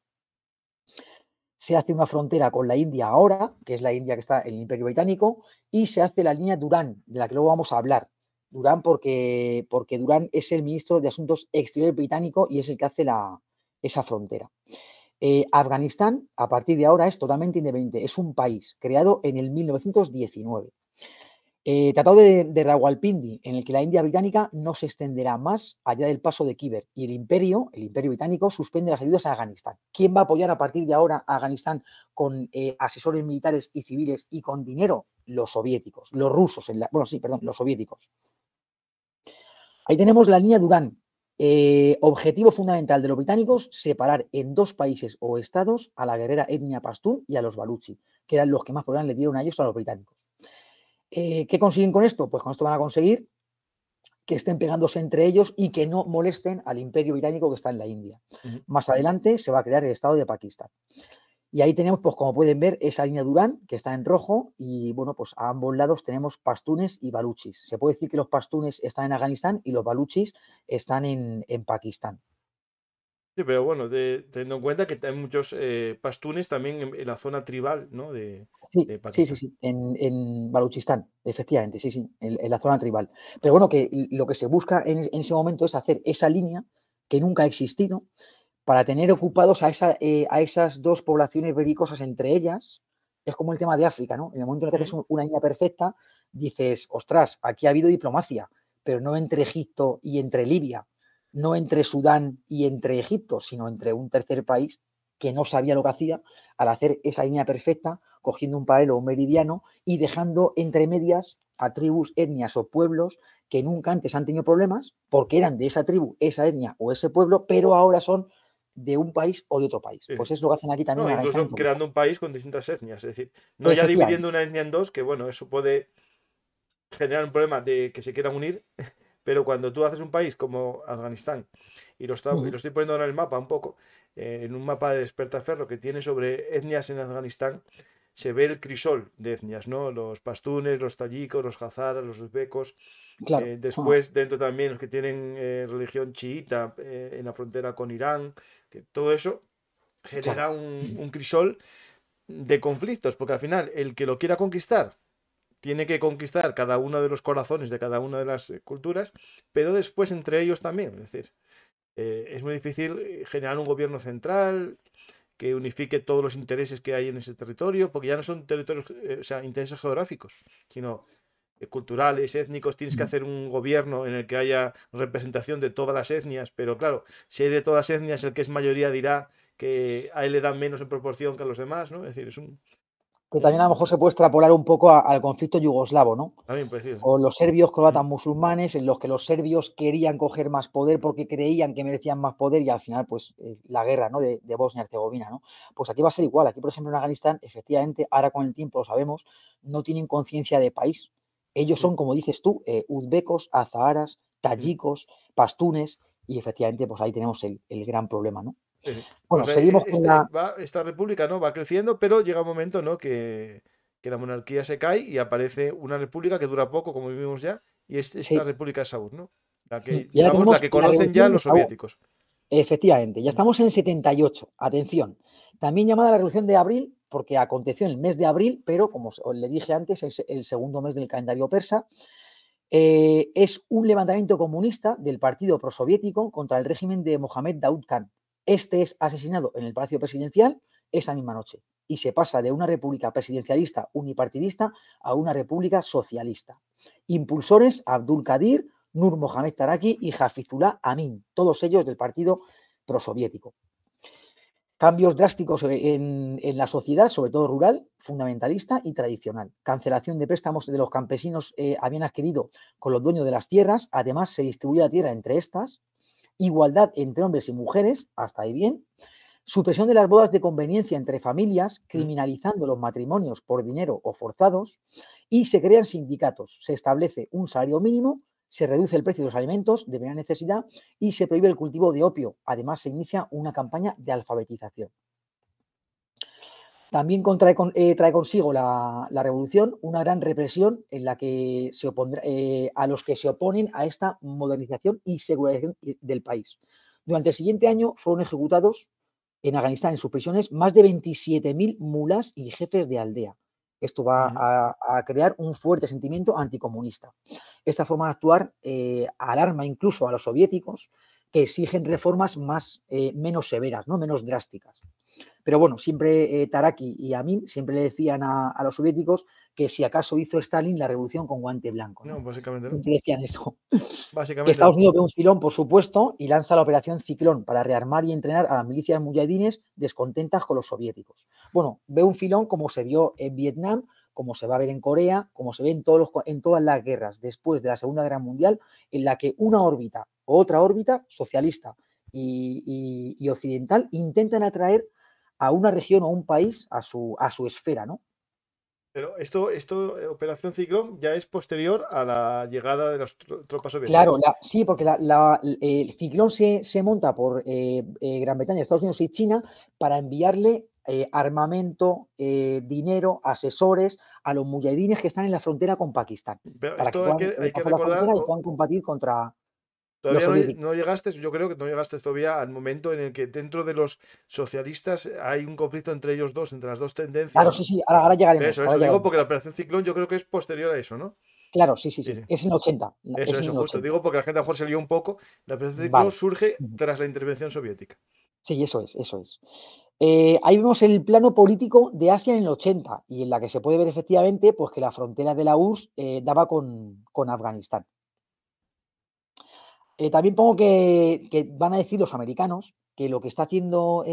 Se hace una frontera con la India ahora, que es la India que está en el Imperio Británico, y se hace la línea Durán, de la que luego vamos a hablar. Durán porque, porque Durán es el ministro de Asuntos Exteriores británico y es el que hace esa frontera. Eh, Afganistán, a partir de ahora, es totalmente independiente. Es un país creado en el 1919. Eh, tratado de, Rawalpindi, en el que la India británica no se extenderá más allá del paso de Kiber y el imperio, el imperio británico, suspende las ayudas a Afganistán. ¿Quién va a apoyar a partir de ahora a Afganistán con eh, asesores militares y civiles y con dinero? Los soviéticos, los rusos, bueno, sí, perdón, los soviéticos. Ahí tenemos la línea Durán, el eh, objetivo fundamental de los británicos, separar en dos países o estados a la guerrera etnia pastún y a los baluchi, que eran los que más problemas le dieron a ellos a los británicos. Eh, ¿Qué consiguen con esto? Pues con esto van a conseguir que estén pegándose entre ellos y que no molesten al imperio británico que está en la India. Más adelante se va a crear el estado de Pakistán. Y ahí tenemos, pues como pueden ver, esa línea Durán que está en rojo y bueno, pues a ambos lados tenemos pastunes y baluchis. Se puede decir que los pastunes están en Afganistán y los baluchis están en, Pakistán. Sí, pero bueno, teniendo en cuenta que hay muchos eh, pastunes también en, la zona tribal, ¿no? De, sí, Pakistán. sí, sí, en, en Baluchistán, efectivamente, sí, sí, en, la zona tribal. Pero bueno, que lo que se busca en ese momento es hacer esa línea que nunca ha existido para tener ocupados a, eh, a esas dos poblaciones belicosas entre ellas, es como el tema de África, ¿no? En el momento en que haces una línea perfecta, dices, ostras, aquí ha habido diplomacia, pero no entre Egipto y entre Libia, no entre Sudán y entre Egipto, sino entre un tercer país que no sabía lo que hacía al hacer esa línea perfecta, cogiendo un paralelo o un meridiano y dejando entre medias a tribus, etnias o pueblos que nunca antes han tenido problemas porque eran de esa tribu, esa etnia o ese pueblo, pero ahora son de un país o de otro país. Pues es lo que hacen aquí también. incluso creando un país con distintas etnias. Es decir, no ya dividiendo una etnia en dos, que bueno, eso puede generar un problema de que se quieran unir, pero cuando tú haces un país como Afganistán, y lo, estoy poniendo en el mapa un poco, eh, en un mapa de Ferro que tiene sobre etnias en Afganistán, se ve el crisol de etnias, ¿no? Los pastunes, los tallicos, los hazaras, los uzbecos. Eh, ah. después, dentro también los que tienen eh, religión chiita eh, en la frontera con Irán, que todo eso genera un, un, crisol de conflictos, porque al final el que lo quiera conquistar tiene que conquistar cada uno de los corazones de cada una de las culturas, pero después entre ellos también, es decir, es muy difícil generar un gobierno central, que unifique todos los intereses que hay en ese territorio, porque ya no son territorios, eh, o sea, intereses geográficos, sino eh, culturales, étnicos, tienes que mm. hacer un gobierno en el que haya representación de todas las etnias, pero claro, si hay de todas las etnias, el que es mayoría dirá que a él le dan menos en proporción que a los demás, ¿no? Es decir, es un, que también a lo mejor se puede extrapolar un poco al conflicto yugoslavo, ¿no? También O los serbios croatas mm. musulmanes, en los que los serbios querían coger más poder porque creían que merecían más poder y al final, pues, eh, la guerra, ¿no? De, Bosnia y Herzegovina, ¿no? Pues aquí va a ser igual. Aquí, por ejemplo, en Afganistán, efectivamente, ahora con el tiempo lo sabemos, no tienen conciencia de país. Ellos son, como dices tú, eh, uzbecos, azaharas, tayikos, pastunes, y efectivamente, pues ahí tenemos el gran problema, ¿no? Bueno, seguimos e, este esta república ¿no? va creciendo, pero llega un momento ¿no? que, la monarquía se cae y aparece una república que dura poco, como vivimos ya, y es la república de Saúl, ¿no? La que, conocen ya los soviéticos. Efectivamente, ya estamos en 78, atención, también llamada la Revolución de Abril, porque aconteció en el mes de abril, pero como le dije antes, es el segundo mes del calendario persa. Eh, es un levantamiento comunista del partido prosoviético contra el régimen de Mohamed Daoud Khan, este es asesinado en el Palacio Presidencial esa misma noche y se pasa de una república presidencialista unipartidista a una república socialista. Impulsores Abdul Qadir, Nur Mohamed Taraki y Hafizullah Amin, todos ellos del partido prosoviético. Cambios drásticos e, en, la sociedad, sobre todo rural, fundamentalista y tradicional. Cancelación de préstamos de los campesinos eh, habían adquirido con los dueños de las tierras. Además, se distribuye la tierra entre estas igualdad entre hombres y mujeres, hasta ahí bien, supresión de las bodas de conveniencia entre familias, mm. criminalizando los matrimonios por dinero o forzados, y se crean sindicatos, se establece un salario mínimo, se reduce el precio de los alimentos de primera necesidad y se prohíbe el cultivo de opio. Además, se inicia una campaña de alfabetización. También eh, trae consigo la, revolución una gran represión en la eh, a los que se oponen a esta modernización y seguridad eh, del país. Durante el siguiente año fueron ejecutados en Afganistán, en sus prisiones, más de 27.000 mulas y jefes de aldea. Esto va a, crear un fuerte sentimiento anticomunista. Esta forma de actuar alarma incluso a los soviéticos que exigen reformas más, menos severas, ¿no? menos drásticas. Pero bueno, siempre eh, Taraki y Amin siempre le decían a, los soviéticos que si acaso hizo Stalin la revolución con guante blanco. No, Siempre decían eso. Estados Unidos ve un filón, por supuesto, y lanza la operación Ciclón para rearmar y entrenar a las milicias muyadines descontentas con los soviéticos. Bueno, ve un filón como se vio en Vietnam, como se va a ver en Corea, como se ve en, todos en todas las guerras después de la Segunda Guerra Mundial, en la que una órbita o otra órbita socialista y occidental intentan atraer a una región o un país a su, a su esfera, ¿no? Pero esto, esto, eh, Operación Ciclón, ya es posterior a la llegada de las tropas soviéticas. Claro, sí, porque el Ciclón se, monta por eh, eh, Gran Bretaña, Estados Unidos y China para enviarle armamento, dinero, asesores a los mujahidines que están en la frontera con Pakistán. Pero para que hay que, puedan combatir contra, Todavía no, llegaste, yo creo que no llegaste todavía al momento en el que dentro de los socialistas hay un conflicto entre ellos dos, entre las dos tendencias. Claro, sí, sí, ahora, ahora llegaremos. Eso, eso digo porque la operación Ciclón yo creo que es posterior a eso, ¿no? Claro, sí, sí, sí. Es en 80. Eso, es justo. Digo porque la gente a lo mejor se lió un poco. La operación Ciclón surge tras la intervención soviética. Sí, eso es, eso es. Eh, ahí vemos el plano político de Asia en el 80 y en la que se puede ver efectivamente pues, que la frontera de la URSS eh, daba con, con Afganistán. Eh, también pongo que, van a decir los americanos que lo que está haciendo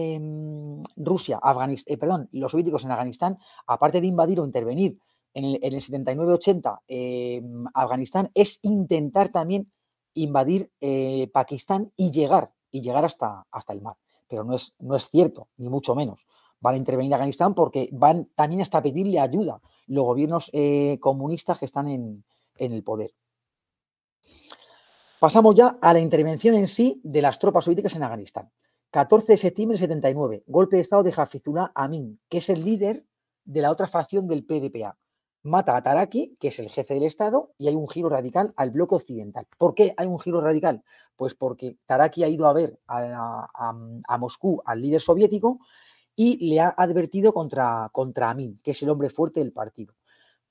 Rusia, Afganistán, eh, perdón, los soviéticos en Afganistán, aparte de invadir o intervenir en el, 79-80 eh, Afganistán, es intentar también invadir Pakistán y llegar, y llegar hasta, hasta el mar. Pero no es, no es cierto, ni mucho menos. Van a intervenir Afganistán porque van también hasta pedirle ayuda los gobiernos comunistas que están en, en el poder. Pasamos ya a la intervención en sí de las tropas soviéticas en Afganistán. 14 de septiembre de 79, golpe de estado de Hafizullah Amin, que es el líder de la otra facción del PDPA. Mata a Taraki, que es el jefe del Estado, y hay un giro radical al bloque occidental. ¿Por qué hay un giro radical? Pues porque Taraki ha ido a ver a, Moscú al líder soviético y le ha advertido contra, contra Amin, que es el hombre fuerte del partido.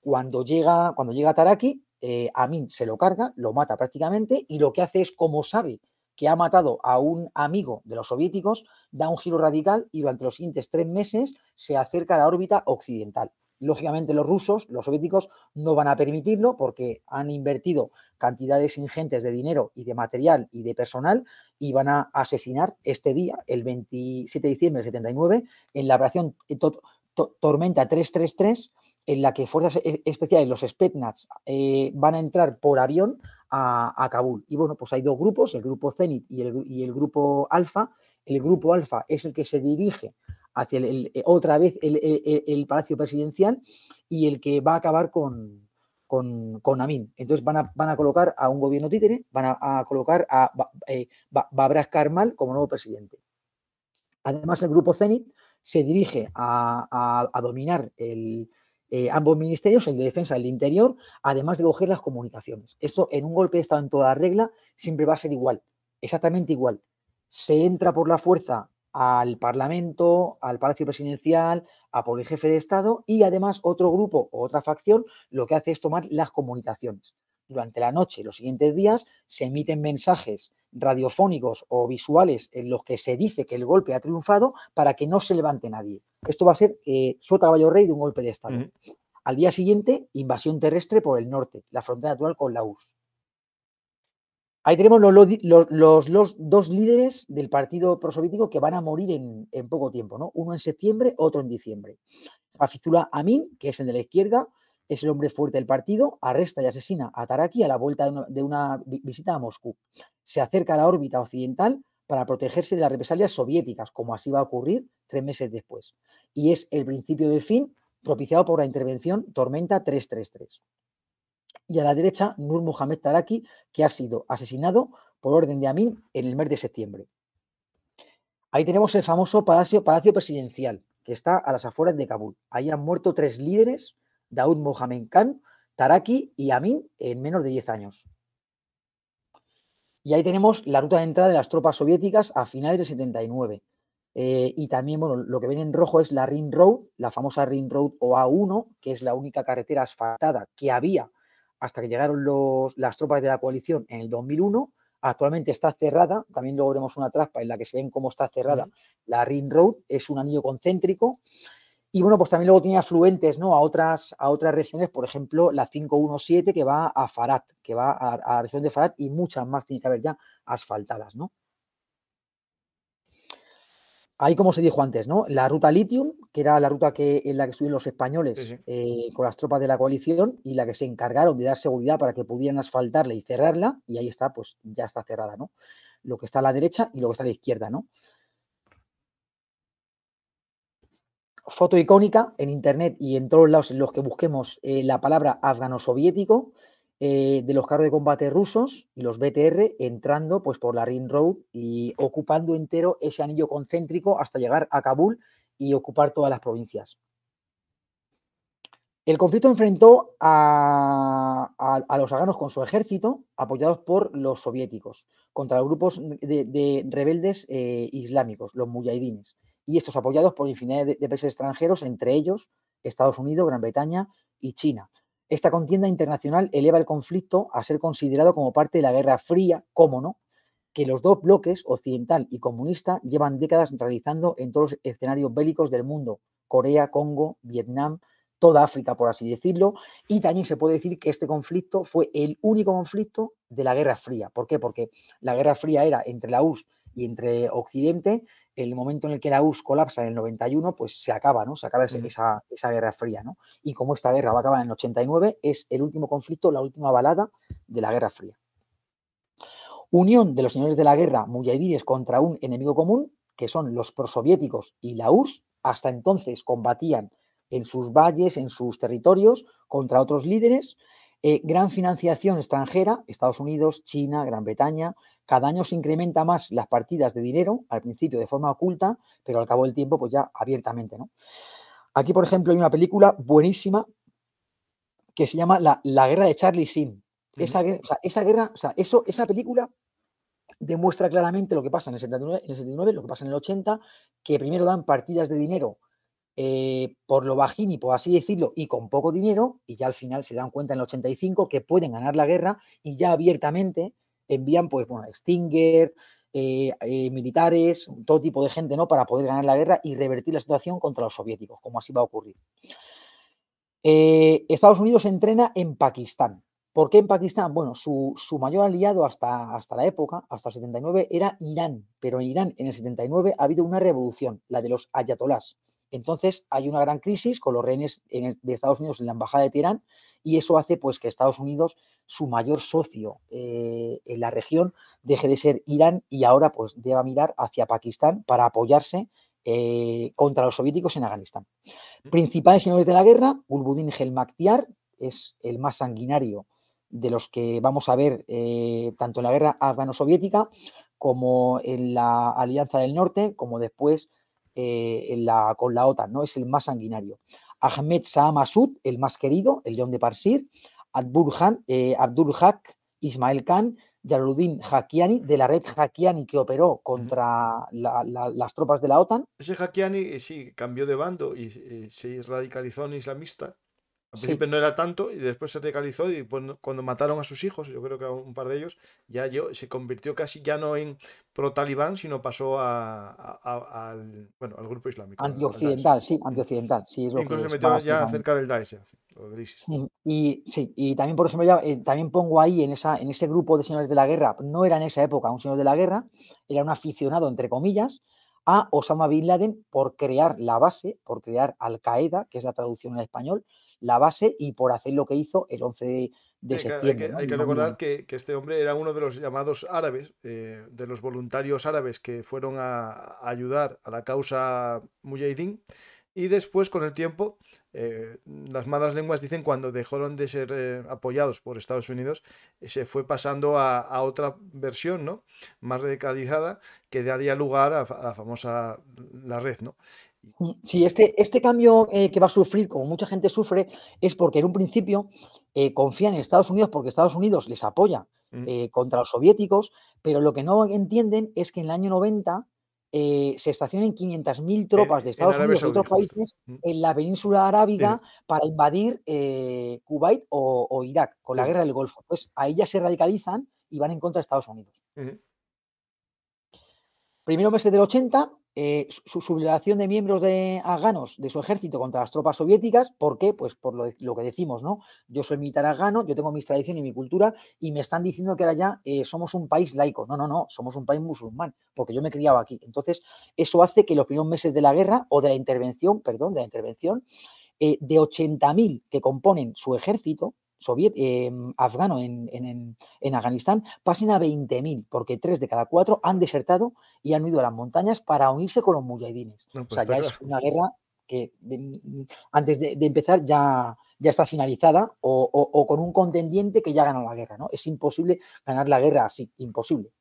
Cuando llega, cuando llega Taraki, eh, Amin se lo carga, lo mata prácticamente y lo que hace es, como sabe que ha matado a un amigo de los soviéticos, da un giro radical y durante los siguientes tres meses se acerca a la órbita occidental. Lógicamente los rusos, los soviéticos, no van a permitirlo porque han invertido cantidades ingentes de dinero y de material y de personal y van a asesinar este día, el 27 de diciembre del 79, en la operación eh, tormenta 333 en la que fuerzas e, especiales, los Spetsnaz, eh, van a entrar por avión a, Kabul. Y bueno, pues hay dos grupos, el grupo Zenit y el, grupo Alfa. El grupo Alfa es el que se dirige hacia el, eh, otra vez el, Palacio Presidencial y el que va a acabar con, con, Amin. Entonces van a, colocar a un gobierno títere, van a, colocar a eh, Babras Karmal como nuevo presidente. Además, el grupo Zenit se dirige a, dominar el, eh, ambos ministerios, el de defensa y el interior, además de coger las comunicaciones. Esto en un golpe de Estado en toda regla siempre va a ser igual, exactamente igual. Se entra por la fuerza al Parlamento, al Palacio Presidencial, a por el jefe de Estado y además otro grupo o otra facción lo que hace es tomar las comunicaciones. Durante la noche, los siguientes días, se emiten mensajes radiofónicos o visuales en los que se dice que el golpe ha triunfado para que no se levante nadie. Esto va a ser eh, su caballo rey de un golpe de Estado. Al día siguiente, invasión terrestre por el norte, la frontera actual con la URSS. Ahí tenemos los, dos líderes del partido prosoviético que van a morir en, poco tiempo, ¿no? Uno en septiembre, otro en diciembre. Amin, que es el de la izquierda, es el hombre fuerte del partido, arresta y asesina a Taraki a la vuelta de una, visita a Moscú. Se acerca a la órbita occidental para protegerse de las represalias soviéticas, como así va a ocurrir tres meses después. Y es el principio del fin propiciado por la intervención Tormenta 333. Y a la derecha, Nur Muhammad Taraki, que ha sido asesinado por orden de Amin en el mes de septiembre. Ahí tenemos el famoso Palacio, palacio Presidencial, que está a las afueras de Kabul. Ahí han muerto tres líderes Daud Mohamed Khan, Taraki y Amin en menos de 10 años. Y ahí tenemos la ruta de entrada de las tropas soviéticas a finales del 79. Eh, y también, bueno, lo que ven en rojo es la Ring Road, la famosa Ring Road o A1, que es la única carretera asfaltada que había hasta que llegaron las tropas de la coalición en el 2001. Actualmente está cerrada, también luego veremos una trampa en la que se ven cómo está cerrada la Ring Road, es un anillo concéntrico y bueno, pues también luego tenía afluentes ¿no? a, otras, a otras regiones, por ejemplo, la 517 que va a Farad, que va a, la región de Farad y muchas más tiene que haber ya asfaltadas, ¿no? Ahí, como se dijo antes, ¿no? La ruta Litium, que era la ruta que, en la que estuvieron los españoles eh, con las tropas de la coalición y la que se encargaron de dar seguridad para que pudieran asfaltarla y cerrarla, y ahí está, pues ya está cerrada, ¿no? Lo que está a la derecha y lo que está a la izquierda, ¿no? foto icónica en internet y en todos lados en los que busquemos eh, la palabra afgano-soviético eh, de los carros de combate rusos y los BTR entrando pues, por la Ring Road y ocupando entero ese anillo concéntrico hasta llegar a Kabul y ocupar todas las provincias. El conflicto enfrentó a, los afganos con su ejército, apoyados por los soviéticos, contra los grupos de, rebeldes eh, islámicos, los mujahidines y estos apoyados por infinidad de, países extranjeros, entre ellos Estados Unidos, Gran Bretaña y China. Esta contienda internacional eleva el conflicto a ser considerado como parte de la Guerra Fría, cómo no, que los dos bloques, occidental y comunista, llevan décadas realizando en todos los escenarios bélicos del mundo, Corea, Congo, Vietnam, toda África, por así decirlo, y también se puede decir que este conflicto fue el único conflicto de la Guerra Fría. ¿Por qué? Porque la Guerra Fría era entre la US y entre Occidente, el momento en el que la URSS colapsa en el 91, pues se acaba, ¿no? Se acaba esa, guerra fría, ¿no? Y como esta guerra va a acabar en el 89, es el último conflicto, la última balada de la guerra fría. Unión de los señores de la guerra, muyahidines, contra un enemigo común, que son los prosoviéticos y la URSS, hasta entonces combatían en sus valles, en sus territorios, contra otros líderes, eh, gran financiación extranjera, Estados Unidos, China, Gran Bretaña. Cada año se incrementa más las partidas de dinero, al principio de forma oculta, pero al cabo del tiempo, pues ya abiertamente. ¿no? Aquí, por ejemplo, hay una película buenísima que se llama La, guerra de Charlie Sin. Esa, guerra, o sea, eso, esa película demuestra claramente lo que pasa en el, 79, en el 79, lo que pasa en el 80, que primero dan partidas de dinero eh, por lo bajín por así decirlo, y con poco dinero, y ya al final se dan cuenta en el 85 que pueden ganar la guerra y ya abiertamente envían, pues, bueno, Stinger, eh, eh, militares, todo tipo de gente, ¿no? Para poder ganar la guerra y revertir la situación contra los soviéticos, como así va a ocurrir. Estados Unidos entrena en Pakistán. ¿Por qué en Pakistán? Bueno, su, mayor aliado hasta, hasta la época, hasta el 79, era Irán, pero en Irán en el 79 ha habido una revolución, la de los ayatolás. Entonces hay una gran crisis con los rehenes de Estados Unidos en la embajada de Teherán y eso hace pues que Estados Unidos, su mayor socio eh, en la región, deje de ser Irán y ahora pues deba mirar hacia Pakistán para apoyarse eh, contra los soviéticos en Afganistán. Principales señores de la guerra, Gulbuddin Helmaktiar, es el más sanguinario de los que vamos a ver eh, tanto en la guerra afgano-soviética como en la Alianza del Norte, como después eh, con la OTAN, ¿no? Es el más sanguinario. Ahmed Saam Asud, el más querido, el león de Parsir, eh, Abdul, Haq, Ismael Khan, Jalaluddin Hakiani, de la red Hakiani que operó contra las tropas de la OTAN. Ese Hakiani, eh, sí, cambió de bando y se radicalizó en islamista. Al principio no era tanto y después se radicalizó y cuando mataron a sus hijos, yo creo que a un par de ellos, ya yo, se convirtió casi ya no en pro-talibán, sino pasó al, grupo islámico. Antioccidental, sí, antioccidental. Sí, es Incluso se metió ya cerca del Daesh, y, sí, también, por ejemplo, eh, también pongo ahí en, esa, en ese grupo de señores de la guerra, no era en esa época un señor de la guerra, era un aficionado, entre comillas, a Osama Bin Laden por crear la base, por crear Al-Qaeda, que es la traducción en español, la base y por hacer lo que hizo el 11 de hay que, recordar que, este hombre era uno de los llamados árabes, eh, de los voluntarios árabes que fueron a, ayudar a la causa Mujahideen. Y después, con el tiempo, eh, las malas lenguas dicen cuando dejaron de ser eh, apoyados por Estados Unidos, se fue pasando a, otra versión, ¿no? Más radicalizada, que daría lugar a, a la famosa la red, ¿no? Sí, este, este cambio eh, que va a sufrir, como mucha gente sufre, es porque en un principio eh, confían en Estados Unidos porque Estados Unidos les apoya mm. eh, contra los soviéticos, pero lo que no entienden es que en el año 90 se estacionen 500.000 tropas de Estados Unidos y otros países mm. en la península arábiga para invadir Kuwait o, Irak con la guerra del Golfo. Pues ahí ya se radicalizan y van en contra de Estados Unidos. Primero meses del 80, eh, su sublevación de miembros de afganos de su ejército contra las tropas soviéticas. ¿Por qué? Pues por lo, que decimos, ¿no? Yo soy militar afgano, yo tengo mis tradiciones y mi cultura y me están diciendo que ahora ya eh, somos un país laico. No, no, no, somos un país musulmán, porque yo me criaba aquí. Entonces, eso hace que los primeros meses de la guerra o de la intervención, perdón, de la intervención, eh, de 80.000 que componen su ejército, Em, afgano en, en, en, Afganistán pasen a 20.000, porque tres de cada cuatro han desertado y han ido a las montañas para unirse con los mujahidines. o pues sea, ya es una guerra que mm, antes de, empezar ya, ya está finalizada o, con un contendiente que ya ganó la guerra. ¿no? Es imposible ganar la guerra así, imposible.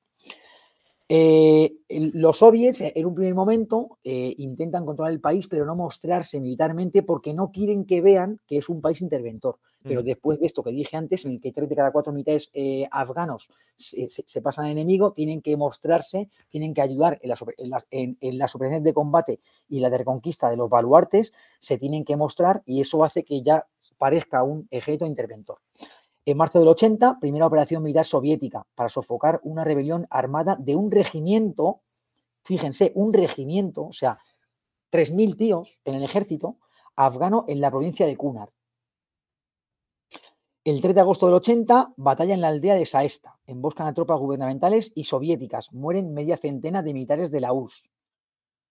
Eh, los soviets eh, en un primer momento eh, intentan controlar el país, pero no mostrarse militarmente porque no quieren que vean que es un país interventor. Pero después de esto que dije antes, en el que tres de cada cuatro militares afganos se, pasan al enemigo, tienen que mostrarse, tienen que ayudar en la, en, en las operaciones de combate y la de reconquista de los baluartes, se tienen que mostrar y eso hace que ya parezca un ejército interventor. En marzo del 80, primera operación militar soviética para sofocar una rebelión armada de un regimiento, fíjense, un regimiento, o sea, 3.000 tíos en el ejército afgano en la provincia de Kunar. El 3 de agosto del 80, batalla en la aldea de Saesta. Emboscan a tropas gubernamentales y soviéticas. Mueren media centena de militares de la URSS.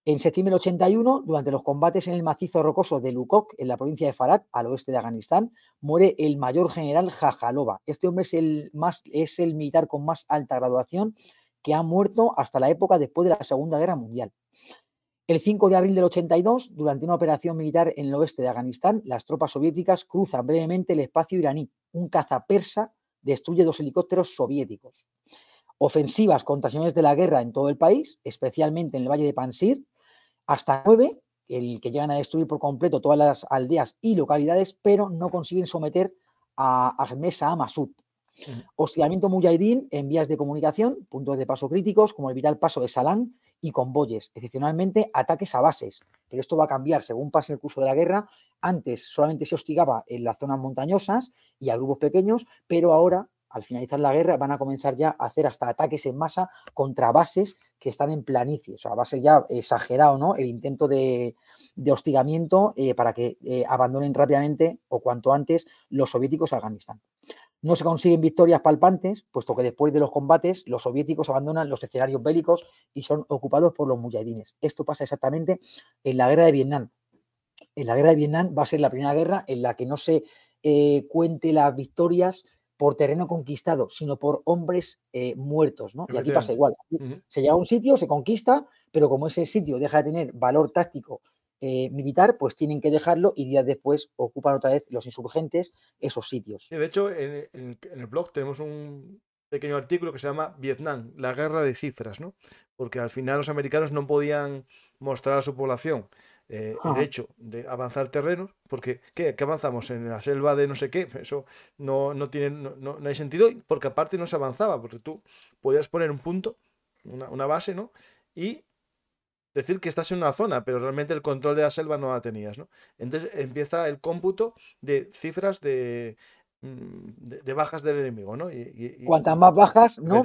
En septiembre del 81, durante los combates en el macizo rocoso de Lukok, en la provincia de Farad, al oeste de Afganistán, muere el mayor general Jajalova. Este hombre es el, militar con más alta graduación que ha muerto hasta la época después de la Segunda Guerra Mundial. El 5 de abril del 82, durante una operación militar en el oeste de Afganistán, las tropas soviéticas cruzan brevemente el espacio iraní. Un caza persa destruye dos helicópteros soviéticos. Ofensivas contra de la guerra en todo el país, especialmente en el valle de Pansir, hasta nueve, el que llegan a destruir por completo todas las aldeas y localidades, pero no consiguen someter a Agnes a Masud. Hostigamiento mujahidín en vías de comunicación, puntos de paso críticos, como el vital paso de Salán y convoyes, excepcionalmente ataques a bases. Pero esto va a cambiar según pase el curso de la guerra. Antes solamente se hostigaba en las zonas montañosas y a grupos pequeños, pero ahora, al finalizar la guerra, van a comenzar ya a hacer hasta ataques en masa contra bases que están en planicie, o sea, va a ser ya exagerado, ¿no? El intento de, hostigamiento eh, para que eh, abandonen rápidamente o cuanto antes los soviéticos a Afganistán. No se consiguen victorias palpantes, puesto que después de los combates los soviéticos abandonan los escenarios bélicos y son ocupados por los mujahidines. Esto pasa exactamente en la guerra de Vietnam. En la guerra de Vietnam va a ser la primera guerra en la que no se eh, cuente las victorias por terreno conquistado, sino por hombres eh, muertos, ¿no? Y aquí pasa igual. Se llega a un sitio, se conquista, pero como ese sitio deja de tener valor táctico eh, militar, pues tienen que dejarlo y días después ocupan otra vez los insurgentes esos sitios. de hecho, en, en, el blog tenemos un pequeño artículo que se llama Vietnam, la guerra de cifras, ¿no? Porque al final los americanos no podían mostrar a su población eh, el hecho de avanzar terrenos, porque ¿qué? avanzamos? En la selva de no sé qué, eso no, no tiene, no, hay sentido, porque aparte no se avanzaba, porque tú podías poner un punto, una, una, base, ¿no? Y decir que estás en una zona, pero realmente el control de la selva no la tenías, ¿no? Entonces empieza el cómputo de cifras de, mm, de, bajas del enemigo, ¿no? Y, Cuantas más bajas, ¿no?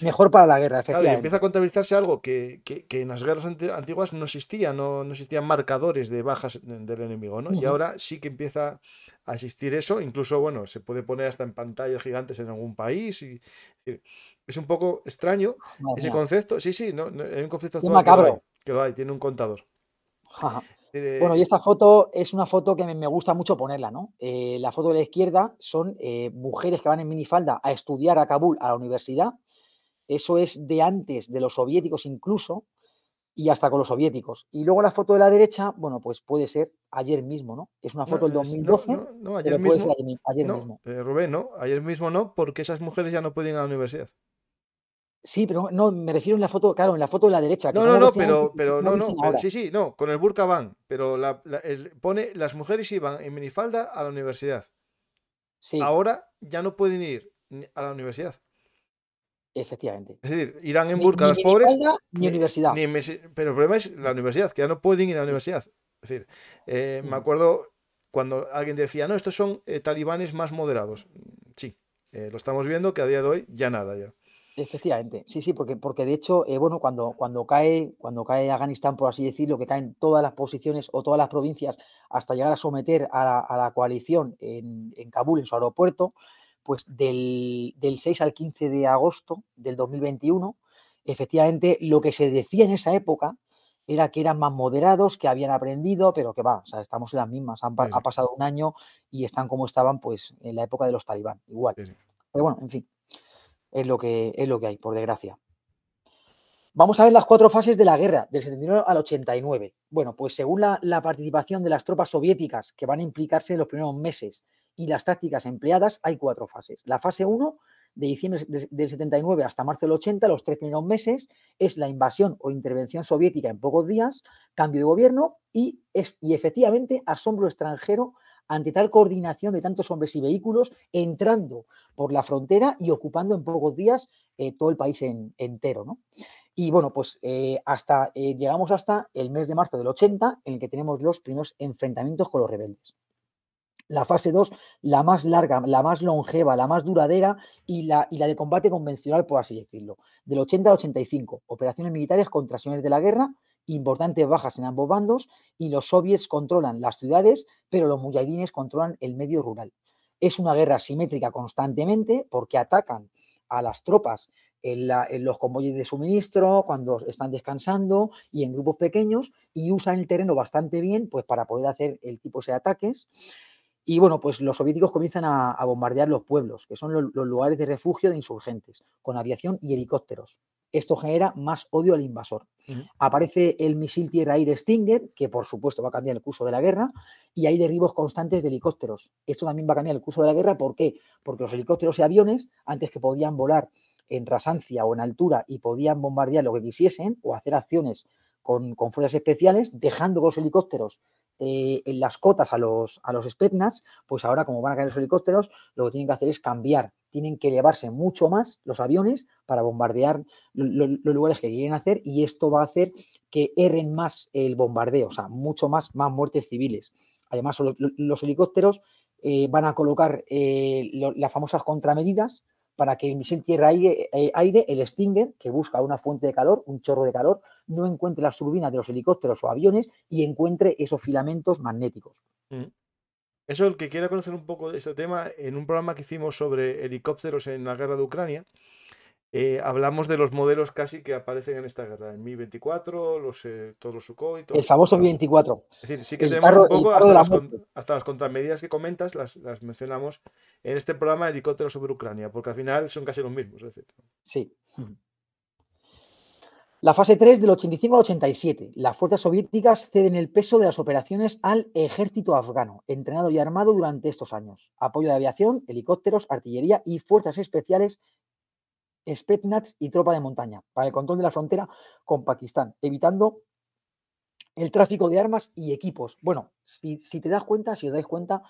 Mejor para la guerra, efectivamente. empieza a contabilizarse algo que, en las guerras antiguas no existía, no, existían marcadores de bajas del enemigo, ¿no? Y ahora sí que empieza a existir eso, incluso, bueno, se puede poner hasta en pantallas gigantes en algún país. es un poco extraño ese concepto. Sí, sí, no, hay un concepto actual que lo, hay, tiene un contador. bueno, y esta foto es una foto que me gusta mucho ponerla, ¿no? Eh, la foto de la izquierda son eh, mujeres que van en minifalda a estudiar a Kabul, a la universidad, eso es de antes de los soviéticos incluso y hasta con los soviéticos. Y luego la foto de la derecha, bueno, pues puede ser ayer mismo, ¿no? Es una foto del 2012. No, ayer, mismo, ser ayer no, mismo. Eh, Rubén, no, ayer mismo no, porque esas mujeres ya no pueden ir a la universidad. Sí, pero no, me refiero en la foto, claro, en la foto de la derecha. no, no, no, pero, pero no, no, sí, sí, no, con el burka van, pero pone las mujeres iban en minifalda a la universidad. Sí. Ahora ya no pueden ir a la universidad. Efectivamente. Es decir, irán en busca ni, a los pobres. Ni, universidad. pero el problema es la universidad, que ya no pueden ir a la universidad. Es decir, eh, me mm. acuerdo cuando alguien decía, no, estos son eh, talibanes más moderados. Sí, eh, lo estamos viendo que a día de hoy ya nada ya. Efectivamente, sí, sí, porque, porque de hecho, bueno, cuando, cuando, cae, cuando cae Afganistán, por así decirlo, que caen todas las posiciones o todas las provincias hasta llegar a someter a la, a la coalición en, en, Kabul, en su aeropuerto, pues del, 6 al 15 de agosto del 2021, efectivamente lo que se decía en esa época era que eran más moderados, que habían aprendido, pero que va, o estamos en las mismas, ha pasado un año y están como estaban pues en la época de los talibán, igual. Pero bueno, en fin, es lo, que, es lo que hay, por desgracia. Vamos a ver las cuatro fases de la guerra, del 79 al 89. Bueno, pues según la participación de las tropas soviéticas que van a implicarse en los primeros meses y las tácticas empleadas, hay cuatro fases. La fase 1, de diciembre del 79 hasta marzo del 80, los tres primeros meses, es la invasión o intervención soviética en pocos días, cambio de gobierno y, es, efectivamente asombro extranjero ante tal coordinación de tantos hombres y vehículos entrando por la frontera y ocupando en pocos días eh, todo el país entero. Y bueno, pues eh, hasta, eh, llegamos hasta el mes de marzo del 80, en el que tenemos los primeros enfrentamientos con los rebeldes la fase 2, la más larga, la más longeva, la más duradera y la, y la de combate convencional, por así decirlo. Del 80 al 85, operaciones militares contra señores de la guerra, importantes bajas en ambos bandos y los soviets controlan las ciudades, pero los mujahidines controlan el medio rural. Es una guerra simétrica constantemente porque atacan a las tropas en, en, los convoyes de suministro, cuando están descansando y en grupos pequeños y usan el terreno bastante bien pues, para poder hacer el tipo de ataques. Y bueno, pues los soviéticos comienzan a, bombardear los pueblos, que son los, lugares de refugio de insurgentes, con aviación y helicópteros. Esto genera más odio al invasor. Aparece el misil tierra-aire Stinger, que por supuesto va a cambiar el curso de la guerra, y hay derribos constantes de helicópteros. Esto también va a cambiar el curso de la guerra. ¿Por qué? Porque los helicópteros y aviones, antes que podían volar en rasancia o en altura y podían bombardear lo que quisiesen o hacer acciones con, con fuerzas especiales, dejando que los helicópteros eh, en las cotas a los, a pues ahora como van a caer los helicópteros, lo que tienen que hacer es cambiar. Tienen que elevarse mucho más los aviones para bombardear los lugares que quieren hacer y esto va a hacer que erren más el bombardeo, o sea, mucho más, más muertes civiles. Además, los, helicópteros eh, van a colocar eh, las famosas contramedidas, para que el misil tierra-aire, eh, aire, el Stinger, que busca una fuente de calor, un chorro de calor, no encuentre las turbinas de los helicópteros o aviones y encuentre esos filamentos magnéticos. Mm. Eso, el que quiera conocer un poco de este tema, en un programa que hicimos sobre helicópteros en la guerra de Ucrania, eh, hablamos de los modelos casi que aparecen en esta guerra, el Mi-24, los, eh, todos los Sukhoi. el famoso Mi-24. Es decir, sí que tenemos un poco hasta las, contramedidas que comentas, las, mencionamos en este programa de helicópteros sobre Ucrania, porque al final son casi los mismos. Es Sí. La fase 3 del 85 al 87. Las fuerzas soviéticas ceden el peso de las operaciones al ejército afgano, entrenado y armado durante estos años. Apoyo de aviación, helicópteros, artillería y fuerzas especiales Spetsnaz y tropa de montaña para el control de la frontera con Pakistán, evitando el tráfico de armas y equipos. Bueno, si, te das cuenta, si os dais cuenta,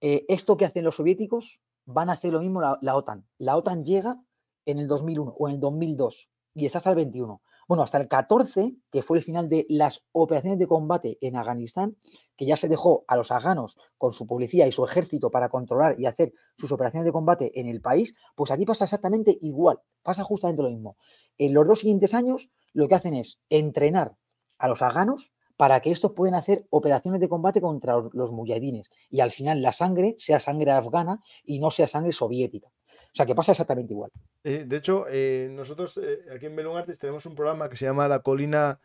eh, esto que hacen los soviéticos van a hacer lo mismo la, la, OTAN. La OTAN llega en el 2001 o en el 2002 y está hasta el 21 bueno, hasta el 14, que fue el final de las operaciones de combate en Afganistán, que ya se dejó a los afganos con su policía y su ejército para controlar y hacer sus operaciones de combate en el país, pues aquí pasa exactamente igual, pasa justamente lo mismo. En los dos siguientes años lo que hacen es entrenar a los afganos para que estos puedan hacer operaciones de combate contra los muyadines y al final la sangre sea sangre afgana y no sea sangre soviética. O sea que pasa exactamente igual. Eh, de hecho, eh, nosotros eh, aquí en Belón tenemos un programa que se llama La Colina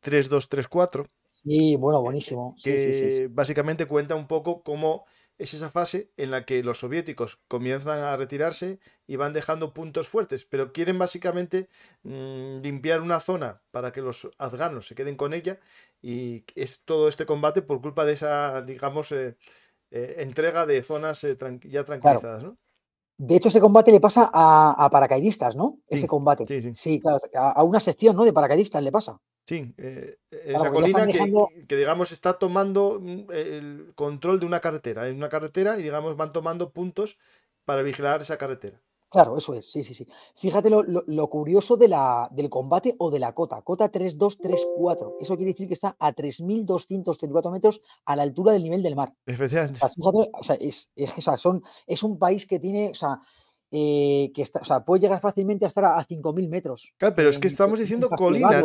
3234. Sí, bueno, buenísimo. que básicamente cuenta un poco cómo es esa fase en la que los soviéticos comienzan a retirarse y van dejando puntos fuertes, pero quieren básicamente mm, limpiar una zona para que los afganos se queden con ella y es todo este combate por culpa de esa, digamos, eh, eh, entrega de zonas eh, ya tranquilizadas, De hecho, ese combate le pasa a, paracaidistas, ¿no? ese combate. Sí, claro, a, a, una sección, ¿no? De paracaidistas le pasa. Sí, eh, eh, esa colina que, digamos está tomando mm, el control de una carretera, en una carretera y digamos van tomando puntos para vigilar esa carretera. Claro, eso es, sí, sí, sí. Fíjate lo, curioso de la, del combate o de la cota, cota 3234. Eso quiere decir que está a 3.234 metros a la altura del nivel del mar. Especialmente. O sea, es, son, es un país que tiene, o sea, eh, que puede llegar fácilmente a estar a, 5.000 metros. Claro, pero es que estamos diciendo colina.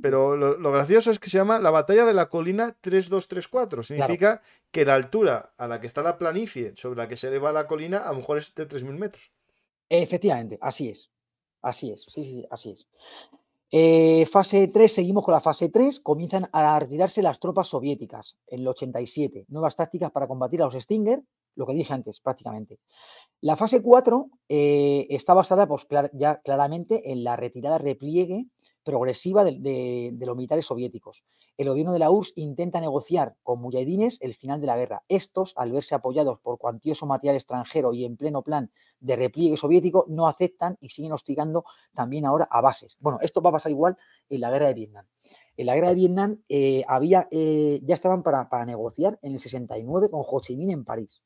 Pero lo, gracioso es que se llama la batalla de la colina 3234. Significa que la altura a la que está la planicie sobre la que se eleva la colina a lo mejor es de 3.000 metros. Efectivamente, así es. Así es, sí, sí, así es. Eh, fase 3, seguimos con la fase 3. Comienzan a retirarse las tropas soviéticas en el 87. Nuevas tácticas para combatir a los Stinger, lo que dije antes, prácticamente. La fase 4 eh, está basada pues, ya claramente en la retirada repliegue progresiva de, los militares soviéticos. El gobierno de la URSS intenta negociar con Muyaidines el final de la guerra. Estos, al verse apoyados por cuantioso material extranjero y en pleno plan de repliegue soviético, no aceptan y siguen hostigando también ahora a bases. Bueno, esto va a pasar igual en la guerra de Vietnam. En la guerra de Vietnam eh, había, eh, ya estaban para, para negociar en el 69 con Ho Chi Minh en París.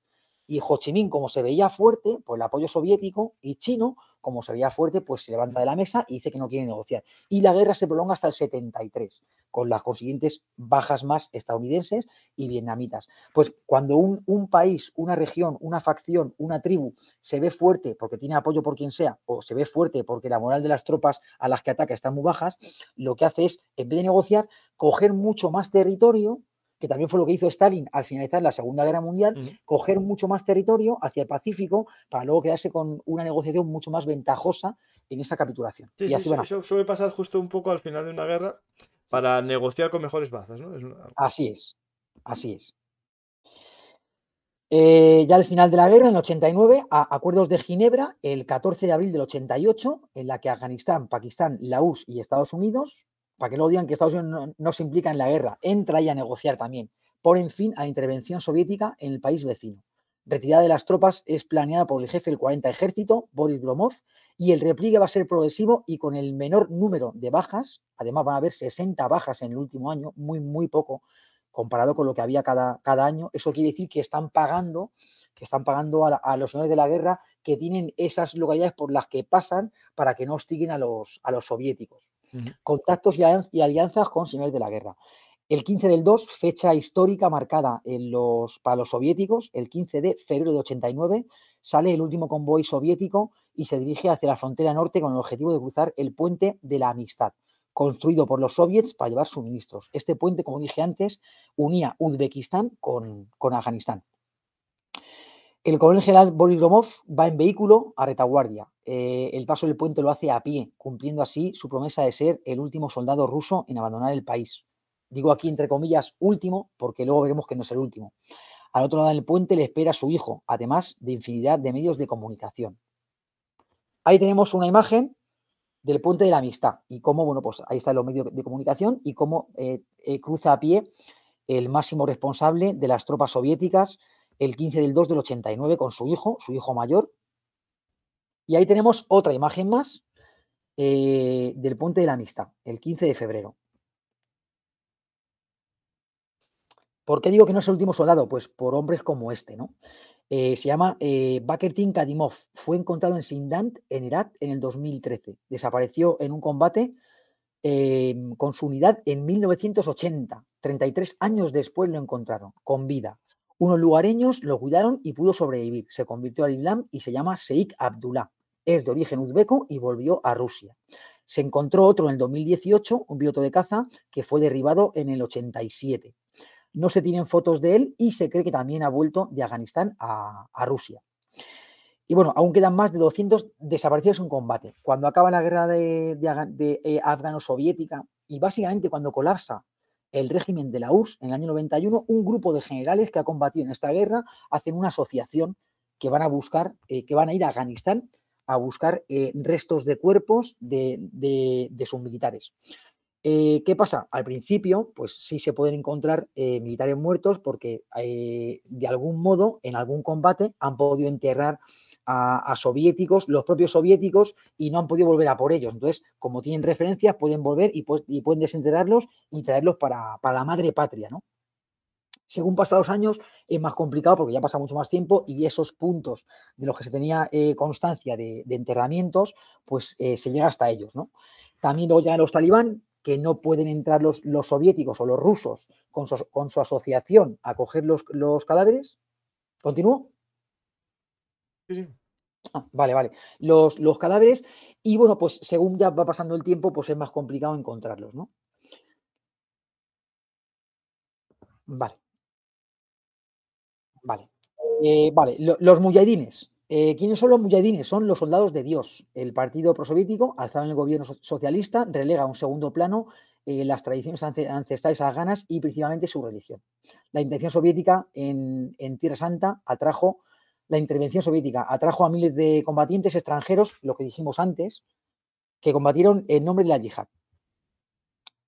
Y Ho Chi Minh, como se veía fuerte por pues el apoyo soviético y chino, como se veía fuerte, pues se levanta de la mesa y dice que no quiere negociar. Y la guerra se prolonga hasta el 73, con las consiguientes bajas más estadounidenses y vietnamitas. Pues cuando un, un país, una región, una facción, una tribu se ve fuerte porque tiene apoyo por quien sea, o se ve fuerte porque la moral de las tropas a las que ataca están muy bajas, lo que hace es, en vez de negociar, coger mucho más territorio que también fue lo que hizo Stalin al finalizar la Segunda Guerra Mundial, coger mucho más territorio hacia el Pacífico para luego quedarse con una negociación mucho más ventajosa en esa capitulación. Sí, eso suele pasar justo un poco al final de una guerra para negociar con mejores bazas, Así es, así es. Eh, ya al final de la guerra, en el 89, a acuerdos de Ginebra, el 14 de abril del 88, en la que Afganistán, Pakistán, Laos y Estados Unidos para que lo digan que Estados Unidos no, se implica en la guerra, entra ahí a negociar también. en fin a la intervención soviética en el país vecino. Retirada de las tropas es planeada por el jefe del 40 Ejército, Boris Gromov, y el repliegue va a ser progresivo y con el menor número de bajas, además van a haber 60 bajas en el último año, muy, muy poco comparado con lo que había cada, cada año. Eso quiere decir que están pagando, que están pagando a los señores de la guerra que tienen esas localidades por las que pasan para que no hostiguen a los, a los soviéticos. Contactos y alianzas con señores de la guerra. El 15 del 2, fecha histórica marcada en los, para los soviéticos, el 15 de febrero de 89, sale el último convoy soviético y se dirige hacia la frontera norte con el objetivo de cruzar el puente de la amistad, construido por los soviets para llevar suministros. Este puente, como dije antes, unía Uzbekistán con, con Afganistán. El coronel general Boris Gromov va en vehículo a retaguardia. Eh, el paso del puente lo hace a pie, cumpliendo así su promesa de ser el último soldado ruso en abandonar el país. Digo aquí entre comillas último, porque luego veremos que no es el último. Al otro lado del puente le espera su hijo, además de infinidad de medios de comunicación. Ahí tenemos una imagen del puente de la amistad y cómo, bueno, pues ahí están los medios de comunicación y cómo eh, eh, cruza a pie el máximo responsable de las tropas soviéticas el 15 del 2 del 89 con su hijo, su hijo mayor. Y ahí tenemos otra imagen más eh, del Puente de la Amistad, el 15 de febrero. ¿Por qué digo que no es el último soldado? Pues por hombres como este, ¿no? Eh, se llama eh, Bakertin Kadimov. Fue encontrado en Sindant, en Herat, en el 2013. Desapareció en un combate con su unidad en 1980. 33 años después lo encontraron, con vida. Unos lugareños lo cuidaron y pudo sobrevivir. Se convirtió al Islam y se llama Seik Abdullah. Es de origen uzbeco y volvió a Rusia. Se encontró otro en el 2018, un piloto de caza, que fue derribado en el 87. No se tienen fotos de él y se cree que también ha vuelto de Afganistán a, Rusia. Y bueno, aún quedan más de 200 desaparecidos en combate. Cuando acaba la guerra de, eh, afgano-soviética y básicamente cuando colapsa el régimen de la URSS en el año 91, un grupo de generales que ha combatido en esta guerra hacen una asociación que van a buscar, eh, que van a ir a Afganistán a buscar eh, restos de cuerpos de, de, de, sus militares. Eh, ¿Qué pasa? Al principio, pues sí se pueden encontrar eh, militares muertos porque eh, de algún modo, en algún combate, han podido enterrar a, soviéticos, los propios soviéticos, y no han podido volver a por ellos. Entonces, como tienen referencias, pueden volver y, pueden desenterrarlos y traerlos para, la madre patria, ¿no? Según pasan los años, es más complicado porque ya pasa mucho más tiempo y esos puntos de los que se tenía constancia de, enterramientos, pues se llega hasta ellos, ¿no? También luego llegan los talibán, que no pueden entrar los, soviéticos o los rusos con su, asociación a coger los, cadáveres? ¿Continúo? Sí, sí. Ah, vale, vale. Los, los, cadáveres, y bueno, pues según ya va pasando el tiempo, pues es más complicado encontrarlos, ¿no? Vale. Vale. Eh, vale, los muyadines. Eh, ¿Quiénes son los muyadines? Son los soldados de Dios. El partido prosoviético, alzado en el gobierno socialista, relega a un segundo plano eh, las tradiciones ancestrales afganas y principalmente su religión. La intención soviética en, Tierra Santa atrajo, la intervención soviética atrajo a miles de combatientes extranjeros, lo que dijimos antes, que combatieron en nombre de la yihad.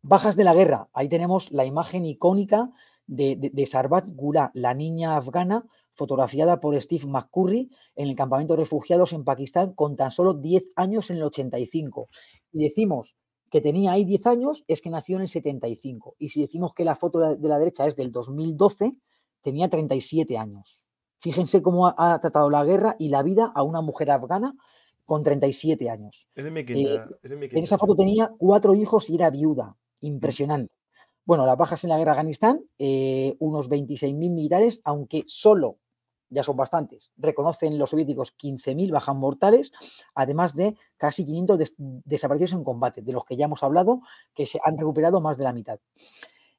Bajas de la guerra. Ahí tenemos la imagen icónica de, de Sarbat Gula, la niña afgana fotografiada por Steve McCurry en el campamento de refugiados en Pakistán con tan solo 10 años en el 85. Y decimos que tenía ahí 10 años, es que nació en el 75. Y si decimos que la foto de la derecha es del 2012, tenía 37 años. Fíjense cómo ha, tratado la guerra y la vida a una mujer afgana con 37 años. Eh, en esa foto tenía cuatro hijos y era viuda. Impresionante. Bueno, las bajas en la guerra de Afganistán, eh, unos 26.000 militares, aunque solo ya son bastantes, reconocen los soviéticos 15.000 bajas mortales, además de casi 500 desaparecidos en combate, de los que ya hemos hablado, que se han recuperado más de la mitad. La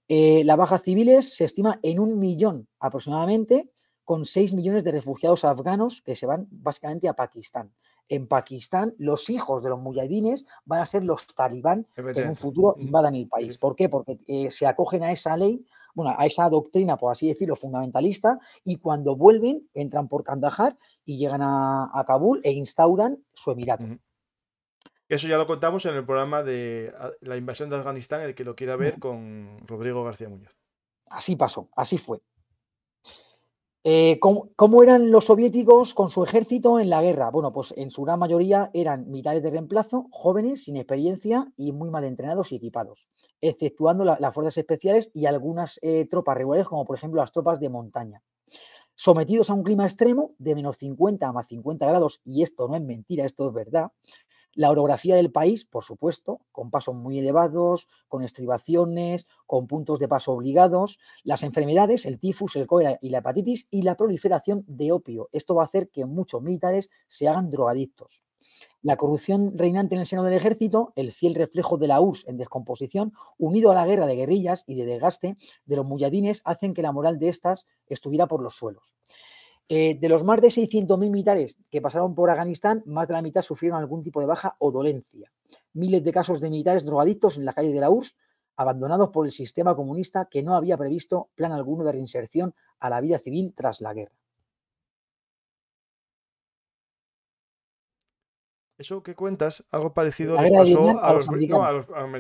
eh, las bajas civiles se estima en un millón aproximadamente, con 6 millones de refugiados afganos que se van básicamente a Pakistán. En Pakistán, los hijos de los mujahidines van a ser los talibán que en un futuro invadan el país. ¿Por qué? Porque eh, se acogen a esa ley bueno, a esa doctrina, por así decirlo, fundamentalista, y cuando vuelven, entran por Kandahar y llegan a, a Kabul e instauran su emirato. Eso ya lo contamos en el programa de ah, la invasión de Afganistán, el que lo quiera ver con Rodrigo García Muñoz. Así pasó, así fue. Eh, ¿cómo, eran los soviéticos con su ejército en la guerra? Bueno, pues en su gran mayoría eran militares de reemplazo, jóvenes, sin experiencia y muy mal entrenados y equipados, exceptuando las fuerzas especiales y algunas eh, tropas regulares, como por ejemplo las tropas de montaña. Sometidos a un clima extremo de menos 50 a más 50 grados, y esto no es mentira, esto es verdad, la orografía del país, por supuesto, con pasos muy elevados, con estribaciones, con puntos de paso obligados, las enfermedades, el tifus, el cólera y la hepatitis y la proliferación de opio. Esto va a hacer que muchos militares se hagan drogadictos. La corrupción reinante en el seno del ejército, el fiel reflejo de la URSS en descomposición, unido a la guerra de guerrillas y de desgaste de los muyadines, hacen que la moral de estas estuviera por los suelos. Eh, de los más de 600.000 militares que pasaron por Afganistán, más de la mitad sufrieron algún tipo de baja o dolencia. Miles de casos de militares drogadictos en la calle de la URSS, abandonados por el sistema comunista que no había previsto plan alguno de reinserción a la vida civil tras la guerra. Eso que cuentas, algo parecido les pasó a los,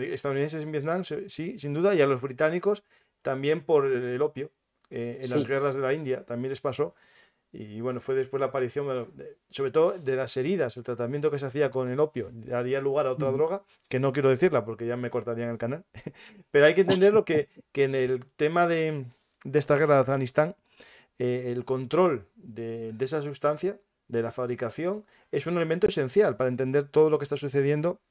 estadounidenses en Vietnam, sí, sin duda, y a los británicos también por el opio. Eh, en las guerras de la India también les pasó y bueno, fue después la aparición, sobre todo de las heridas, el tratamiento que se hacía con el opio, daría lugar a otra droga, que no quiero decirla porque ya me cortarían el canal. Pero hay que entenderlo que, que en el tema de, esta guerra de Afganistán, eh, el control de, de, esa sustancia, de la fabricación, es un elemento esencial para entender todo lo que está sucediendo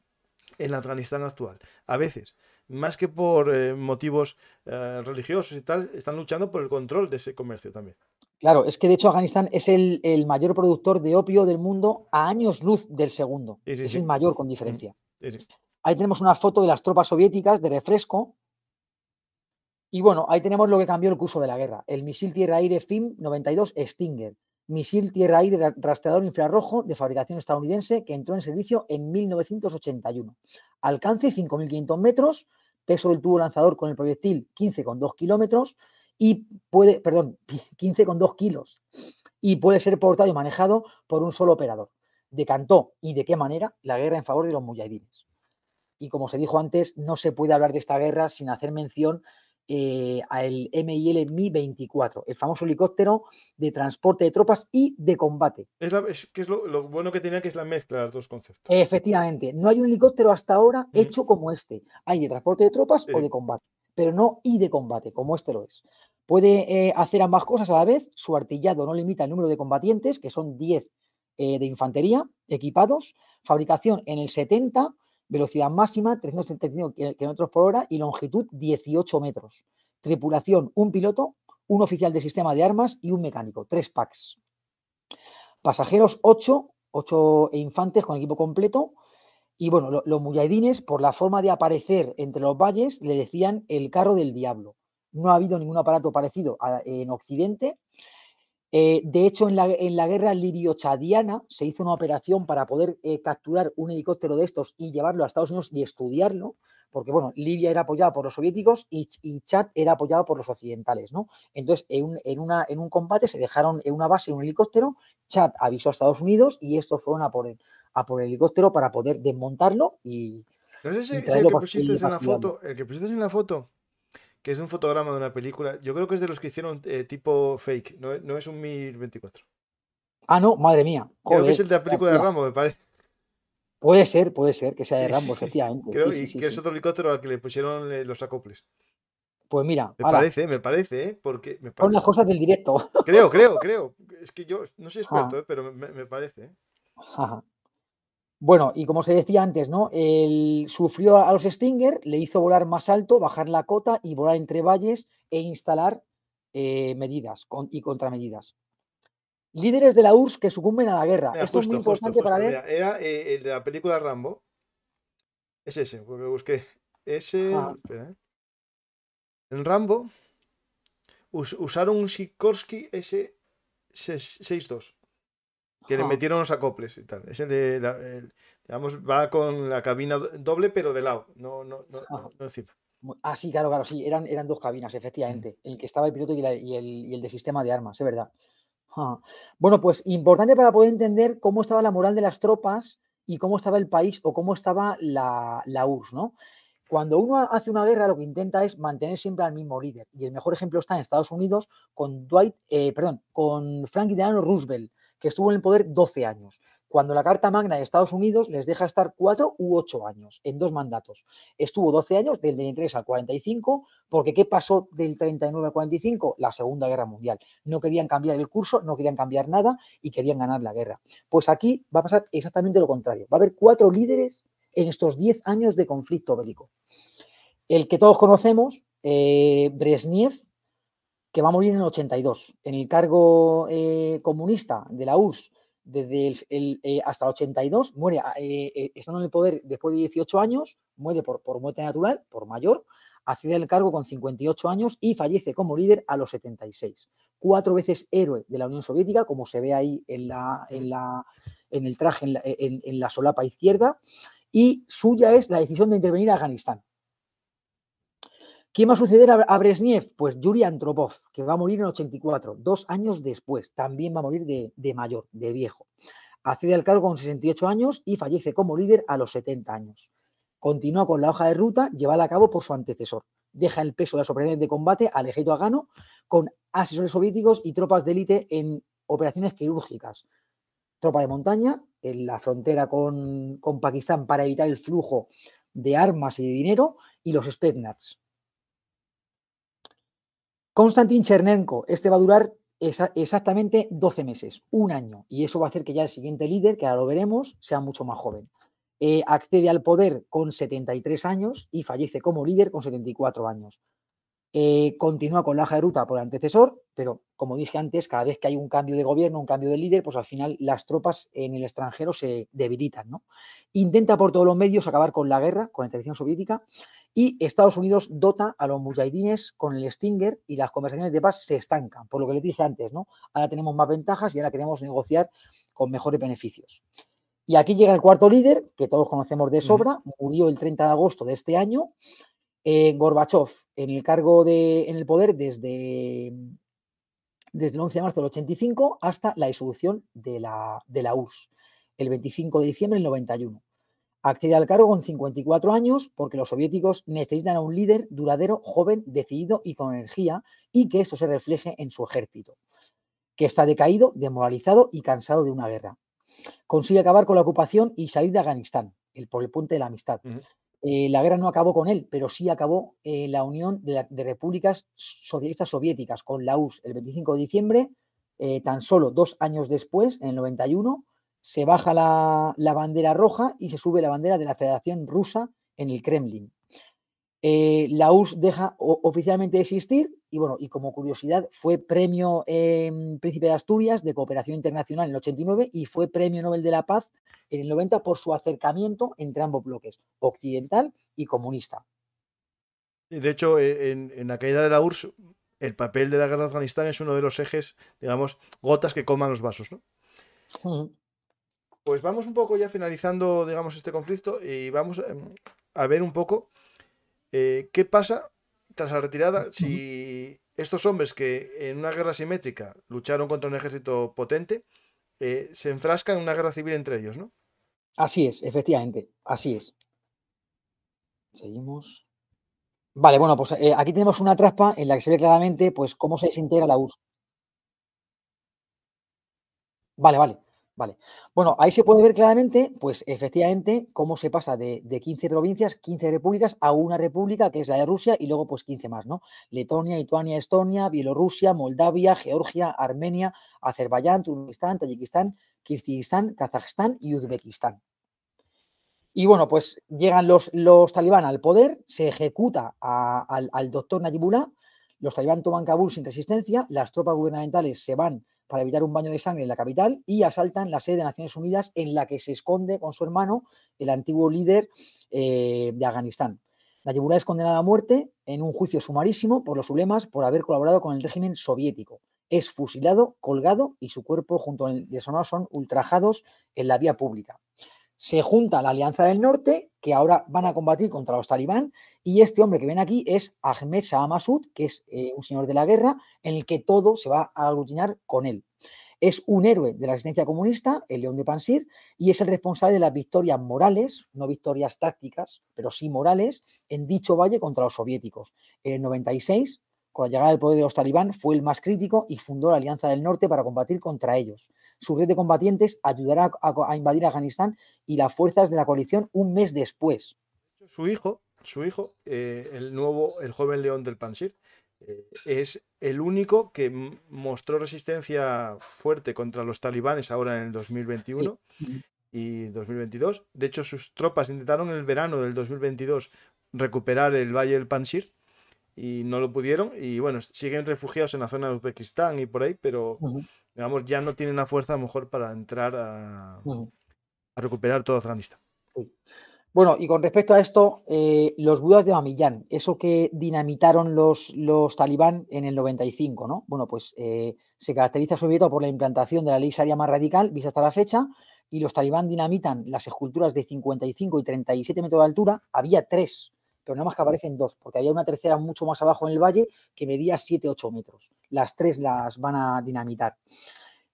en Afganistán actual. A veces más que por eh, motivos eh, religiosos y tal, están luchando por el control de ese comercio también. Claro, es que de hecho Afganistán es el, mayor productor de opio del mundo a años luz del segundo. es el mayor con diferencia. Mm, ahí tenemos una foto de las tropas soviéticas de refresco. Y bueno, ahí tenemos lo que cambió el curso de la guerra. El misil tierra-aire FIM-92 Stinger. Misil tierra-aire rastreador infrarrojo de fabricación estadounidense que entró en servicio en 1981. Alcance 5.500 metros, peso del tubo lanzador con el proyectil 15,2 kilómetros y puede, perdón, 15,2 kilos y puede ser portado y manejado por un solo operador. Decantó y de qué manera la guerra en favor de los mujahidines. Y como se dijo antes, no se puede hablar de esta guerra sin hacer mención a eh, al MIL Mi-24, el famoso helicóptero de transporte de tropas y de combate. Es, que es lo, bueno que tenía que es la mezcla de los dos conceptos. Efectivamente, no hay un helicóptero hasta ahora hecho como este. Hay de transporte de tropas o de combate, pero no y de combate, como este lo es. Puede eh, hacer ambas cosas a la vez. Su artillado no limita el número de combatientes, que son 10 eh, de infantería equipados, fabricación en el 70 velocidad máxima 375 km por hora y longitud 18 metros. Tripulación, un piloto, un oficial de sistema de armas y un mecánico, tres packs. Pasajeros ocho, 8 e infantes con equipo completo. Y bueno, los muyadines, por la forma de aparecer entre los valles, le decían el carro del diablo. No ha habido ningún aparato parecido en Occidente eh, de hecho, en la, guerra libio-chadiana se hizo una operación para poder eh, capturar un helicóptero de estos y llevarlo a Estados Unidos y estudiarlo, porque bueno, Libia era apoyada por los soviéticos y, Chad era apoyado por los occidentales, ¿no? Entonces, en, un, una, en un combate se dejaron en una base un helicóptero, Chad avisó a Estados Unidos y estos fueron a por el, a helicóptero para poder desmontarlo y... ¿no sé si el que pusiste en la foto, que es un fotograma de una película. Yo creo que es de los que hicieron eh, tipo fake, no, es un 1024. Ah, no, madre mía. Joder, creo que es el de la película de Rambo, me parece. Puede ser, puede ser que sea de Rambo, efectivamente. que es otro helicóptero al que le pusieron eh, los acoples. Pues mira. Me parece, me parece, eh, Porque. Son las cosas del directo. Creo, creo, creo. Es que yo no soy experto, pero me, parece. Bueno, y como se decía antes, ¿no? Él sufrió a los Stinger, le hizo volar más alto, bajar la cota y volar entre valles e instalar eh, medidas y contramedidas. Líderes de la URSS que sucumben a la guerra. Esto es muy importante para ver. era eh, el de la película Rambo. Es ese, porque busqué. Ese. Eh. En Rambo usaron un Sikorsky S62 que le metieron los acoples y tal. el de la, digamos, va con la cabina doble, pero de lado, no, no, no, no, Ah, sí, claro, claro, sí, eran, eran dos cabinas, efectivamente. Mm. el que estaba el piloto y, y, el, y de sistema de armas, es verdad. Bueno, pues importante para poder entender cómo estaba la moral de las tropas y cómo estaba el país o cómo estaba la, URSS, ¿no? Cuando uno hace una guerra, lo que intenta es mantener siempre al mismo líder. Y el mejor ejemplo está en Estados Unidos con Dwight, eh, perdón, con Franklin Delano Roosevelt, que estuvo en el poder 12 años, cuando la Carta Magna de Estados Unidos les deja estar 4 u 8 años, en dos mandatos. Estuvo 12 años, del 23 al 45, porque ¿qué pasó del 39 al 45? La Segunda Guerra Mundial. No querían cambiar el curso, no querían cambiar nada y querían ganar la guerra. Pues aquí va a pasar exactamente lo contrario. Va a haber cuatro líderes en estos 10 años de conflicto bélico. El que todos conocemos, eh, Brezhnev, que va a morir en el 82, en el cargo eh, comunista de la URSS desde el, eh, hasta el 82, muere ah, eh, estando en el poder después de 18 años, muere por, muerte natural, por mayor, accede al cargo con 58 años y fallece como líder a los 76. Cuatro veces héroe de la Unión Soviética, como se ve ahí en, la, en, la, en el traje, en la, en la solapa izquierda, y suya es la decisión de intervenir a Afganistán ¿Quién va a suceder a, Brezhnev? Pues Yuri Antropov, que va a morir en 84, dos años después. También va a morir de, mayor, de viejo. Accede al cargo con 68 años y fallece como líder a los 70 años. Continúa con la hoja de ruta llevada a cabo por su antecesor. Deja el peso de la operaciones de combate al ejército agano con asesores soviéticos y tropas de élite en operaciones quirúrgicas. Tropa de montaña en la frontera con, con Pakistán para evitar el flujo de armas y de dinero y los Spetsnaz Constantin Chernenko, este va a durar exactamente 12 meses, un año, y eso va a hacer que ya el siguiente líder, que ahora lo veremos, sea mucho más joven. Eh, accede al poder con 73 años y fallece como líder con 74 años. Eh, continúa con la hoja de ruta por el antecesor, pero como dije antes, cada vez que hay un cambio de gobierno, un cambio de líder, pues al final las tropas en el extranjero se debilitan. Intenta por todos los medios acabar con la guerra, con la intervención soviética, y Estados Unidos dota a los mujahidines con el Stinger y las conversaciones de paz se estancan, por lo que les dije antes, ¿no? Ahora tenemos más ventajas y ahora queremos negociar con mejores beneficios. Y aquí llega el cuarto líder, que todos conocemos de sobra, murió el 30 de agosto de este año, eh, Gorbachev en el cargo de, en el poder desde, mm, desde el 11 de marzo del 85 hasta la disolución de la, de la URSS, el 25 de diciembre del 91. Accede al cargo con 54 años porque los soviéticos necesitan a un líder duradero, joven, decidido y con energía y que eso se refleje en su ejército, que está decaído, desmoralizado y cansado de una guerra. Consigue acabar con la ocupación y salir de Afganistán, el, por el puente de la amistad. Eh, la guerra no acabó con él, pero sí acabó eh, la Unión de, Repúblicas Socialistas Soviéticas con la URSS el 25 de diciembre. Eh, tan solo dos años después, en el 91, se baja la, bandera roja y se sube la bandera de la Federación Rusa en el Kremlin. Eh, la URSS deja oficialmente de existir y bueno, y como curiosidad, fue premio em, Príncipe de Asturias de Cooperación Internacional en el 89 y fue premio Nobel de la Paz en el 90 por su acercamiento entre ambos bloques, occidental y comunista. De hecho, e, en, la caída de la URSS, el papel de la guerra de Afganistán es uno de los ejes, digamos, gotas que coman los vasos, ¿no? Pues vamos un poco ya finalizando, digamos, este conflicto y vamos em, a ver un poco eh, ¿Qué pasa tras la retirada si estos hombres que en una guerra simétrica lucharon contra un ejército potente eh, se enfrascan en una guerra civil entre ellos, ¿no? Así es, efectivamente, así es. Seguimos. Vale, bueno, pues eh, aquí tenemos una trampa en la que se ve claramente pues, cómo se desintegra la URSS. Vale, vale. Bueno, ahí se puede ver claramente, pues efectivamente, cómo se pasa de, 15 provincias, 15 repúblicas, a una república que es la de Rusia y luego pues 15 más, ¿no? Letonia, Lituania, Estonia, Bielorrusia, Moldavia, Georgia, Armenia, Azerbaiyán, Turkistán, Tayikistán, Kirguistán, Kazajstán y Uzbekistán. Y bueno, pues llegan los, los talibán al poder, se ejecuta al, al, doctor Najibullah, los talibán toman Kabul sin resistencia, las tropas gubernamentales se van para evitar un baño de sangre en la capital y asaltan la sede de Naciones Unidas en la que se esconde con su hermano, el antiguo líder eh, de Afganistán. La Nayibullah es condenada a muerte en un juicio sumarísimo por los ulemas por haber colaborado con el régimen soviético. Es fusilado, colgado y su cuerpo junto al deshonor son ultrajados en la vía pública se junta la Alianza del Norte, que ahora van a combatir contra los talibán, y este hombre que ven aquí es Ahmed Shah Massoud, que es eh, un señor de la guerra, en el que todo se va a aglutinar con él. Es un héroe de la resistencia comunista, el León de Pansir, y es el responsable de las victorias morales, no victorias tácticas, pero sí morales, en dicho valle contra los soviéticos. En el 96 con la llegada del poder de los talibán fue el más crítico y fundó la Alianza del Norte para combatir contra ellos. Su red de combatientes ayudará a, invadir Afganistán y las fuerzas de la coalición un mes después. Su hijo, su hijo, eh, el nuevo, el joven león del Pansir, eh, es el único que mostró resistencia fuerte contra los talibanes ahora en el 2021. Y 2022. De hecho, sus tropas intentaron en el verano del 2022 recuperar el Valle del Pansir, y no lo pudieron. Y bueno, siguen refugiados en la zona de Uzbekistán y por ahí, pero digamos, ya no tienen la fuerza a lo mejor para entrar a, recuperar todo Afganistán. Bueno, y con respecto a esto, eh, los budas de Mamillán, eso que dinamitaron los, los talibán en el 95, ¿no? Bueno, pues eh, se caracteriza sobre todo por la implantación de la ley saria más radical, vista hasta la fecha, y los talibán dinamitan las esculturas de 55 y 37 metros de altura. Había tres pero nada más que aparecen dos, porque había una tercera mucho más abajo en el valle que medía 7-8 metros. Las tres las van a dinamitar.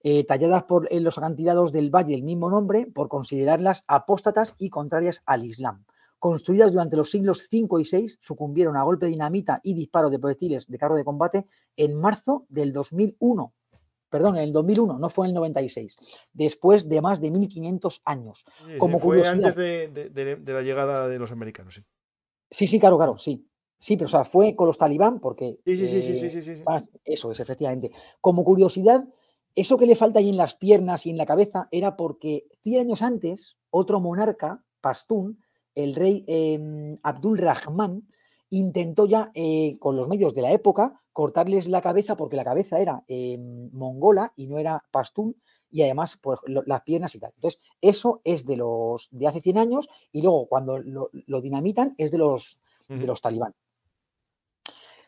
Eh, talladas por en los acantilados del valle del mismo nombre, por considerarlas apóstatas y contrarias al Islam. Construidas durante los siglos V y VI, sucumbieron a golpe de dinamita y disparo de proyectiles de carro de combate en marzo del 2001. Perdón, en el 2001, no fue en el 96, después de más de 1500 años. Como fue antes de, la llegada de los americanos. Sí, sí, claro, claro, sí. Sí, pero o sea, fue con los talibán porque... Sí, sí, sí, sí, eh, sí, sí, Eso es, efectivamente. Como curiosidad, eso que le falta ahí en las piernas y en la cabeza era porque 100 años antes, otro monarca, Pastún, el rey em, Abdul Rahman, intentó ya eh, con los medios de la época cortarles la cabeza porque la cabeza era em, mongola y no era pastún y además pues, las piernas y tal. Entonces, eso es de los de hace 100 años y luego cuando lo, dinamitan es de los, de los talibán.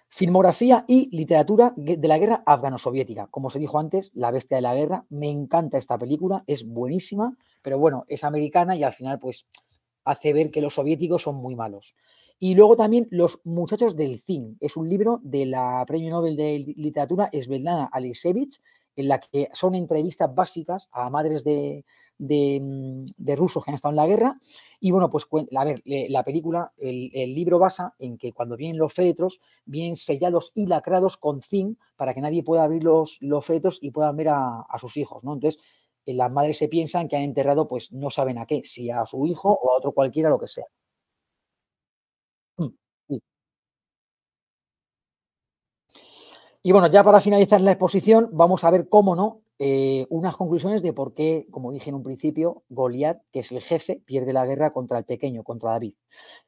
Filmografía y literatura de la guerra afgano-soviética. Como se dijo antes, La bestia de la guerra. Me encanta esta película, es buenísima, pero bueno, es americana y al final pues hace ver que los soviéticos son muy malos. Y luego también Los Muchachos del Zin. Es un libro de la Premio Nobel de Literatura Svetlana Alisevich, en la que son entrevistas básicas a madres de, mm, de, rusos que han estado en la guerra. Y bueno, pues a ver, la película, el, libro basa en que cuando vienen los féretros, vienen sellados y lacrados con zinc para que nadie pueda abrir los, los féretros y puedan ver a, sus hijos, ¿no? Entonces, eh, las madres se piensan que han enterrado, pues no saben a qué, si a su hijo o a otro cualquiera, lo que sea. Y bueno, ya para finalizar la exposición, vamos a ver cómo no eh, unas conclusiones de por qué, como dije en un principio, Goliat, que es el jefe, pierde la guerra contra el pequeño, contra David.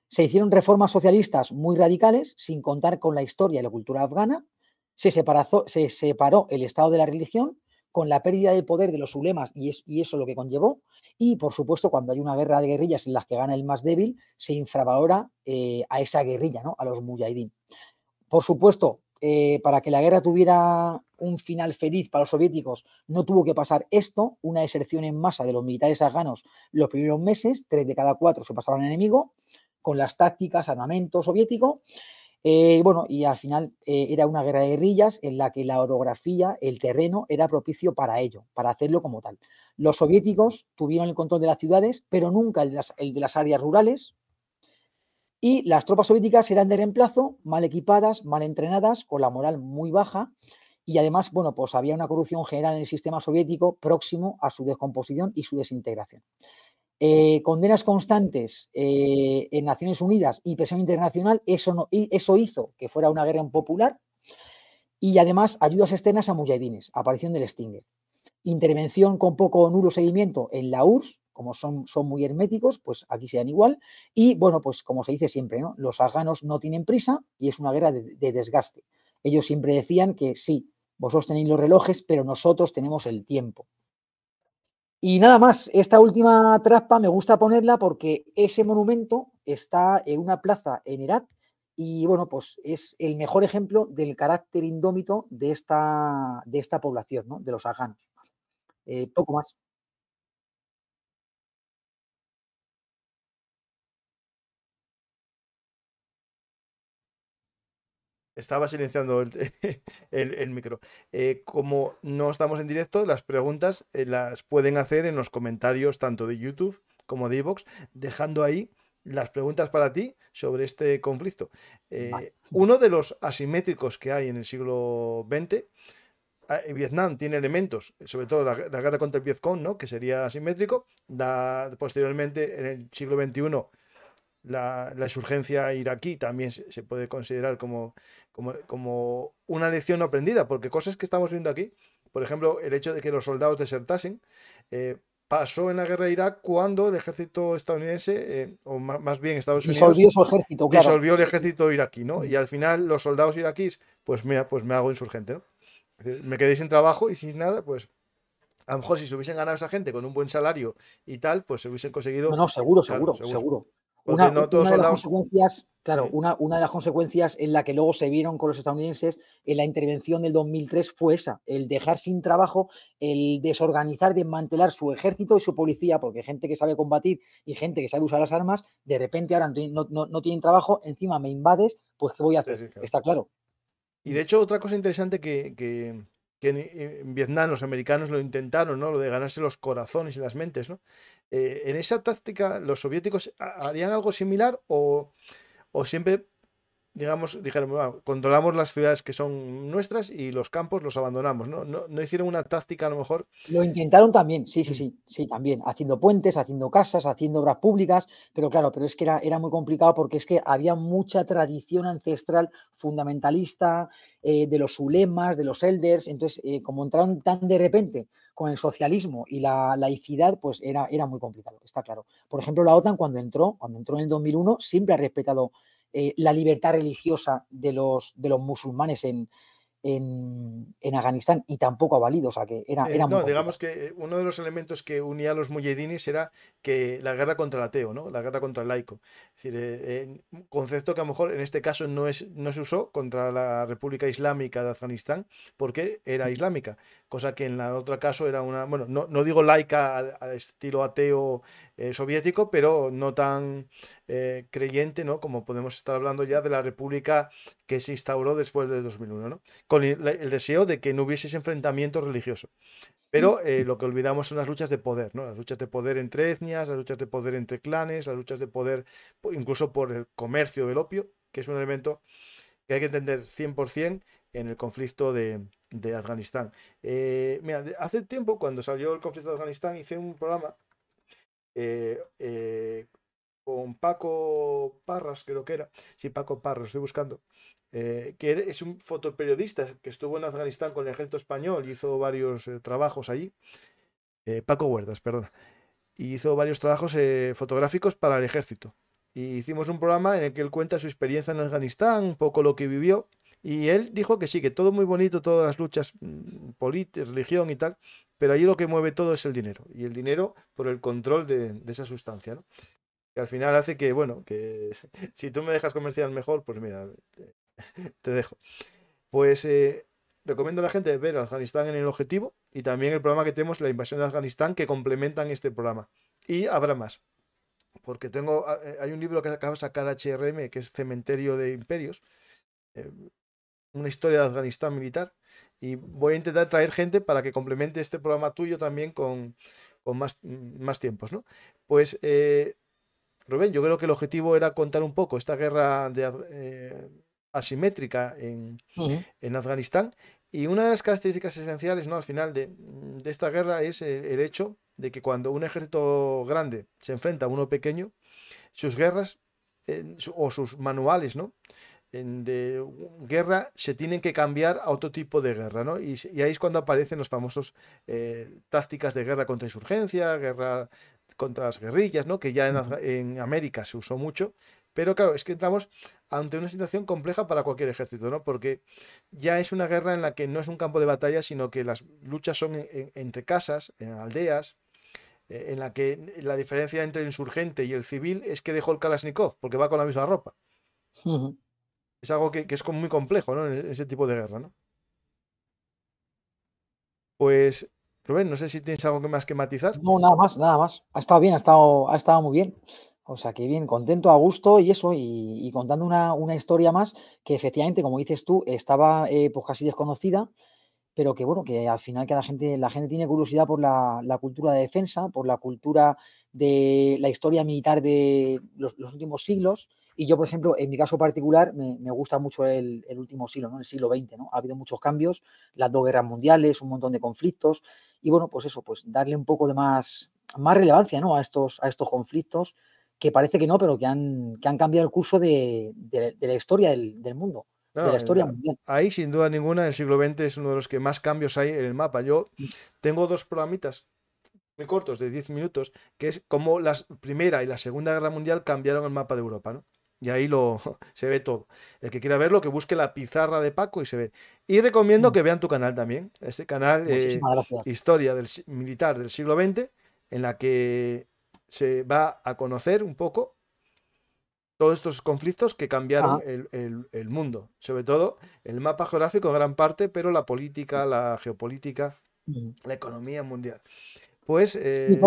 Se hicieron reformas socialistas muy radicales, sin contar con la historia y la cultura afgana. Se, separó el Estado de la religión, con la pérdida de poder de los ulemas y, eso lo que conllevó. Y, por supuesto, cuando hay una guerra de guerrillas en las que gana el más débil, se infravalora eh, a esa guerrilla, ¿no? a los mujahidín. Por supuesto, eh, para que la guerra tuviera un final feliz para los soviéticos, no tuvo que pasar esto, una deserción en masa de los militares afganos los primeros meses, tres de cada cuatro se pasaban al enemigo, con las tácticas, armamento soviético. Eh, bueno, y al final eh, era una guerra de guerrillas en la que la orografía, el terreno, era propicio para ello, para hacerlo como tal. Los soviéticos tuvieron el control de las ciudades, pero nunca el de las áreas rurales, y las tropas soviéticas eran de reemplazo, mal equipadas, mal entrenadas, con la moral muy baja. Y además, bueno, pues había una corrupción general en el sistema soviético próximo a su descomposición y su desintegración. Eh, condenas constantes eh, en Naciones Unidas y presión internacional, eso, hizo que fuera una guerra impopular. Y además, ayudas externas a mujahidines, aparición del Stinger. Intervención con poco o nulo seguimiento en la URSS, como son, muy herméticos, pues aquí se dan igual. Y bueno, pues como se dice siempre, los afganos no tienen prisa y es una guerra de, desgaste. Ellos siempre decían que sí, vosotros tenéis los relojes, pero nosotros tenemos el tiempo. Y nada más, esta última trampa me gusta ponerla porque ese monumento está en una plaza en Herat y bueno, pues es el mejor ejemplo del carácter indómito de esta, de esta población, de los afganos. Eh, poco más. Estaba silenciando el, micro. Eh, como no estamos en directo, las preguntas eh, las pueden hacer en los comentarios tanto de YouTube como de Evox, dejando ahí las preguntas para ti sobre este conflicto. Eh, uno de los asimétricos que hay en el siglo XX, ah, Vietnam tiene elementos, sobre todo la, guerra contra el Vietcong, ¿no? que sería asimétrico. Da, posteriormente, en el siglo XXI, la, insurgencia iraquí también se, puede considerar como, como, como, una lección aprendida, porque cosas que estamos viendo aquí, por ejemplo, el hecho de que los soldados desertasen, eh, pasó en la guerra de Irak cuando el ejército estadounidense, eh, o más, bien Estados Unidos, disolvió disolvió el ejército iraquí, ¿no? Mm. Y al final los soldados iraquíes, pues mira, pues me hago insurgente, ¿no? me quedéis sin trabajo y sin nada, pues a lo mejor si se hubiesen ganado esa gente con un buen salario y tal, pues se hubiesen conseguido. No, seguro, seguro, seguro, una, no todos de las consecuencias, claro, una, una, de las consecuencias en la que luego se vieron con los estadounidenses en la intervención del 2003 fue esa, el dejar sin trabajo, el desorganizar, desmantelar su ejército y su policía, porque gente que sabe combatir y gente que sabe usar las armas, de repente ahora no, tienen trabajo, encima me invades, pues ¿qué voy a hacer? Está claro. Y de hecho, otra cosa interesante que que en, Vietnam los americanos lo intentaron, ¿no? Lo de ganarse los corazones y las mentes, ¿no? Eh, en esa táctica, ¿los soviéticos harían algo similar o, o siempre digamos, dijeron, bueno, controlamos las ciudades que son nuestras y los campos los abandonamos, ¿no? No, hicieron una táctica a lo mejor. Lo intentaron también, sí, sí, mm. sí, sí, también, haciendo puentes, haciendo casas, haciendo obras públicas, pero claro, pero es que era, era muy complicado porque es que había mucha tradición ancestral fundamentalista eh, de los ulemas, de los elders, entonces eh, como entraron tan de repente con el socialismo y la laicidad, pues era, era muy complicado, está claro. Por ejemplo, la OTAN cuando entró, cuando entró en el 2001, siempre ha respetado eh, la libertad religiosa de los, de los musulmanes en, en, Afganistán y tampoco ha valido. O sea, que era, eh, No, digamos que eh, uno de los elementos que unía a los muyedinis era que la guerra contra el ateo, ¿no? la guerra contra el laico. Es decir, concepto que a lo mejor en este caso no, es, no se usó contra la República Islámica de Afganistán porque era islámica, cosa que en la otro caso era una. Bueno, no, digo laica al estilo ateo soviético, pero no tan eh, creyente, ¿no? Como podemos estar hablando ya de la república que se instauró después del 2001, ¿no? Con el, deseo de que no hubiese enfrentamiento religioso. Pero eh, lo que olvidamos son las luchas de poder, ¿no? Las luchas de poder entre etnias, las luchas de poder entre clanes, las luchas de poder incluso por el comercio del opio, que es un elemento que hay que entender 100% en el conflicto de, Afganistán. Eh, mira, hace tiempo, cuando salió el conflicto de Afganistán, hice un programa con Paco Parras, creo que era, sí, Paco Parras, estoy buscando, eh, que es un fotoperiodista que estuvo en Afganistán con el ejército español, y hizo varios eh, trabajos allí, eh, Paco Huertas, perdona, y hizo varios trabajos fotográficos para el ejército. Y hicimos un programa en el que él cuenta su experiencia en Afganistán, un poco lo que vivió, y él dijo que sí, que todo muy bonito, todas las luchas mm, políticas, religión y tal, pero allí lo que mueve todo es el dinero, y el dinero por el control de, de esa sustancia, ¿no? que al final hace que, bueno, que si tú me dejas comercial mejor, pues mira, te, dejo. Pues eh, recomiendo a la gente ver Afganistán en el objetivo y también el programa que tenemos, la invasión de Afganistán, que complementan este programa. Y habrá más. Porque tengo, ah, eh, hay un libro que acaba de sacar HRM, que es Cementerio de Imperios, eh, una historia de Afganistán militar. Y voy a intentar traer gente para que complemente este programa tuyo también con, más, mm, más tiempos, ¿no? Pues Rubén, yo creo que el objetivo era contar un poco esta guerra de, eh, asimétrica en, Afganistán. Y una de las características esenciales ¿no? al final de, esta guerra es eh, el, hecho de que cuando un ejército grande se enfrenta a uno pequeño, sus guerras eh, o sus manuales ¿no? de guerra se tienen que cambiar a otro tipo de guerra, Y, ahí es cuando aparecen los famosos tácticas de guerra contra insurgencia, guerra contra las guerrillas, ¿no? que ya en, América se usó mucho. Pero claro, es que entramos ante una situación compleja para cualquier ejército, ¿no? Porque ya es una guerra en la que no es un campo de batalla, sino que las luchas son entre casas, en aldeas, eh, en la que la diferencia entre el insurgente y el civil es que dejó el Kalashnikov, porque va con la misma ropa. Es algo que, es muy complejo, ¿no? En ese tipo de guerra, ¿no? Pues Rubén, no sé si tienes algo más que matizar. No, nada más, nada más. Ha estado bien, ha estado, ha estado muy bien. O sea, que bien, contento, a gusto y eso, y, contando una, historia más que efectivamente, como dices tú, estaba eh, pues casi desconocida, pero que bueno, que al final que la gente, la gente tiene curiosidad por la, cultura de defensa, por la cultura de la historia militar de los últimos siglos, y yo, por ejemplo, en mi caso particular, me, gusta mucho el, último siglo, ¿no? el siglo XX. ¿no? Ha habido muchos cambios, las dos guerras mundiales, un montón de conflictos. Y bueno, pues eso, pues darle un poco de más, más relevancia ¿no? a, estos, a estos conflictos que parece que no, pero que han, han cambiado el curso de, la historia del, mundo. de la historia eh, mundial. Ahí, sin duda ninguna, el siglo XX es uno de los que más cambios hay en el mapa. Yo mm. tengo dos programitas muy cortos, de 10 minutos, que es cómo la Primera y la Segunda Guerra Mundial cambiaron el mapa de Europa, ¿no? Y ahí lo, se ve todo. El que quiera verlo, que busque la pizarra de Paco y se ve. Y recomiendo mm. que vean tu canal también, este canal eh, Historia del, Militar del siglo XX, en la que se va a conocer un poco todos estos conflictos que cambiaron el, mundo. Sobre todo el mapa geográfico en gran parte, pero la política, la geopolítica, mm. la economía mundial. Pues... Eh,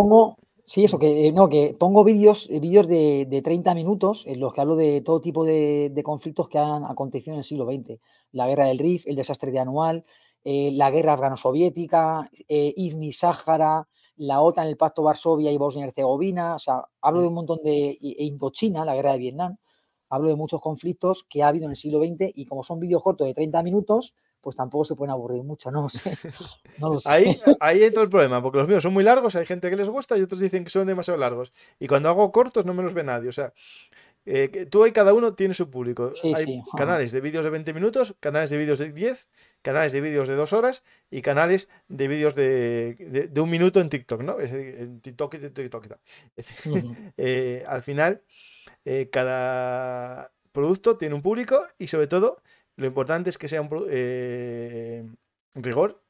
Sí, eso, que eh, no, que pongo vídeos, eh, vídeos de, de, 30 minutos en los que hablo de todo tipo de, conflictos que han acontecido en el siglo XX. La guerra del Rif, el desastre de Anual, eh, la guerra afgano-soviética, eh, Sáhara, la OTAN, el Pacto Varsovia y Bosnia y Herzegovina. O sea, hablo de un mm. montón de e Indochina, la guerra de Vietnam. Hablo de muchos conflictos que ha habido en el siglo XX y como son vídeos cortos de 30 minutos, pues tampoco se pueden aburrir mucho, no, lo sé. Ahí, entra el problema, porque los míos son muy largos, hay gente que les gusta y otros dicen que son demasiado largos. Y cuando hago cortos no me los ve nadie, o sea, eh, tú y cada uno tiene su público. hay canales de vídeos de 20 minutos, canales de vídeos de 10, canales de vídeos de 2 horas y canales de vídeos de, de, un minuto en TikTok, ¿no? en TikTok, TikTok, TikTok, TikTok. Eh, al final, eh, cada producto tiene un público y sobre todo lo importante es que sea un eh, rigor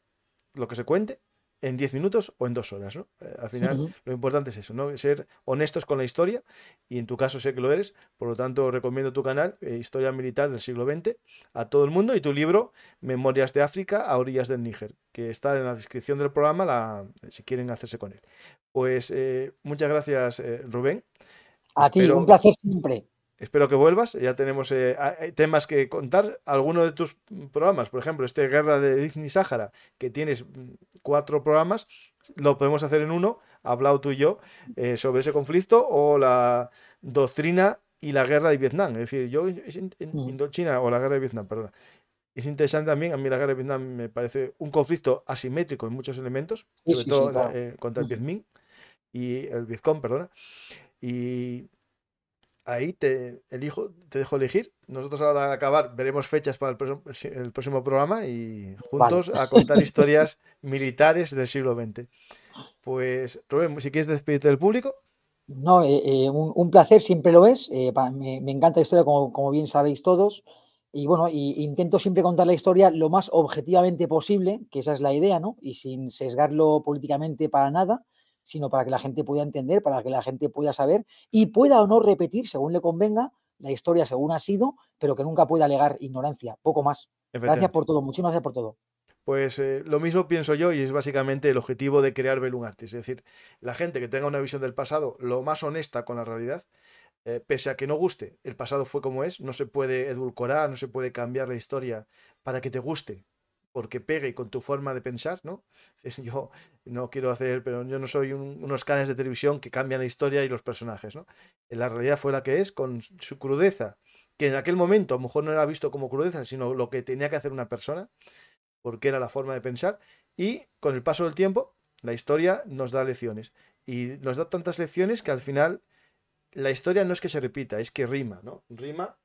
lo que se cuente en 10 minutos o en dos horas. ¿no? Eh, al final, lo importante es eso, ¿no? ser honestos con la historia, y en tu caso sé que lo eres, por lo tanto recomiendo tu canal, eh, Historia Militar del siglo XX, a todo el mundo, y tu libro, Memorias de África a orillas del Níger, que está en la descripción del programa la, si quieren hacerse con él. Pues muchas gracias, Rubén. A ti, un placer siempre. Espero que vuelvas, ya tenemos eh, eh, temas que contar. Algunos de tus programas, por ejemplo, este Guerra de Disney Sáhara, que tienes mm, cuatro programas, lo podemos hacer en uno, hablado tú y yo, eh, sobre ese conflicto o la doctrina y la guerra de Vietnam. Es decir, yo, en mm. Indochina o la guerra de Vietnam, perdón. Es interesante también, a mí la guerra de Vietnam me parece un conflicto asimétrico en muchos elementos, sobre todo contra el mm. Vietmin y el Vietcong, perdona. Y ahí te elijo, te dejo elegir. Nosotros ahora al acabar veremos fechas para el, próximo, programa y juntos a contar historias militares del siglo XX. Pues Rubén, si quieres despedirte del público. No, eh, eh, un, placer siempre lo es. Eh, me, encanta la historia, como, bien sabéis todos. Y bueno, intento siempre contar la historia lo más objetivamente posible, que esa es la idea, ¿no? Y sin sesgarlo políticamente para nada sino para que la gente pueda entender, para que la gente pueda saber y pueda o no repetir, según le convenga, la historia según ha sido, pero que nunca pueda alegar ignorancia, poco más. Gracias por todo, muchísimas gracias por todo. Pues eh, lo mismo pienso yo y es básicamente el objetivo de crear Belum es decir, la gente que tenga una visión del pasado lo más honesta con la realidad, eh, pese a que no guste, el pasado fue como es, no se puede edulcorar, no se puede cambiar la historia para que te guste, porque pegue con tu forma de pensar, ¿no? Yo no quiero hacer, pero yo no soy unos canales de televisión que cambian la historia y los personajes, ¿no? La realidad fue la que es, con su crudeza, que en aquel momento a lo mejor no era visto como crudeza, sino lo que tenía que hacer una persona, porque era la forma de pensar, y con el paso del tiempo, la historia nos da lecciones, y nos da tantas lecciones que al final la historia no es que se repita, es que rima, ¿no? Rima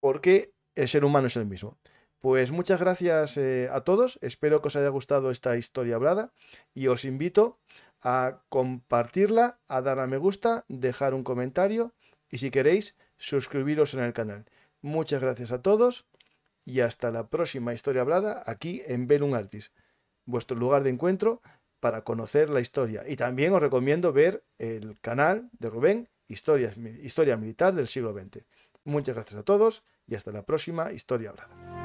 porque el ser humano es el mismo. Pues muchas gracias eh, a todos, espero que os haya gustado esta historia hablada y os invito a compartirla, a dar a me gusta, dejar un comentario y si queréis suscribiros en el canal. Muchas gracias a todos y hasta la próxima historia hablada aquí en Belum Artis, vuestro lugar de encuentro para conocer la historia. Y también os recomiendo ver el canal de Rubén, Historia, Historia Militar del siglo XX. Muchas gracias a todos y hasta la próxima historia hablada.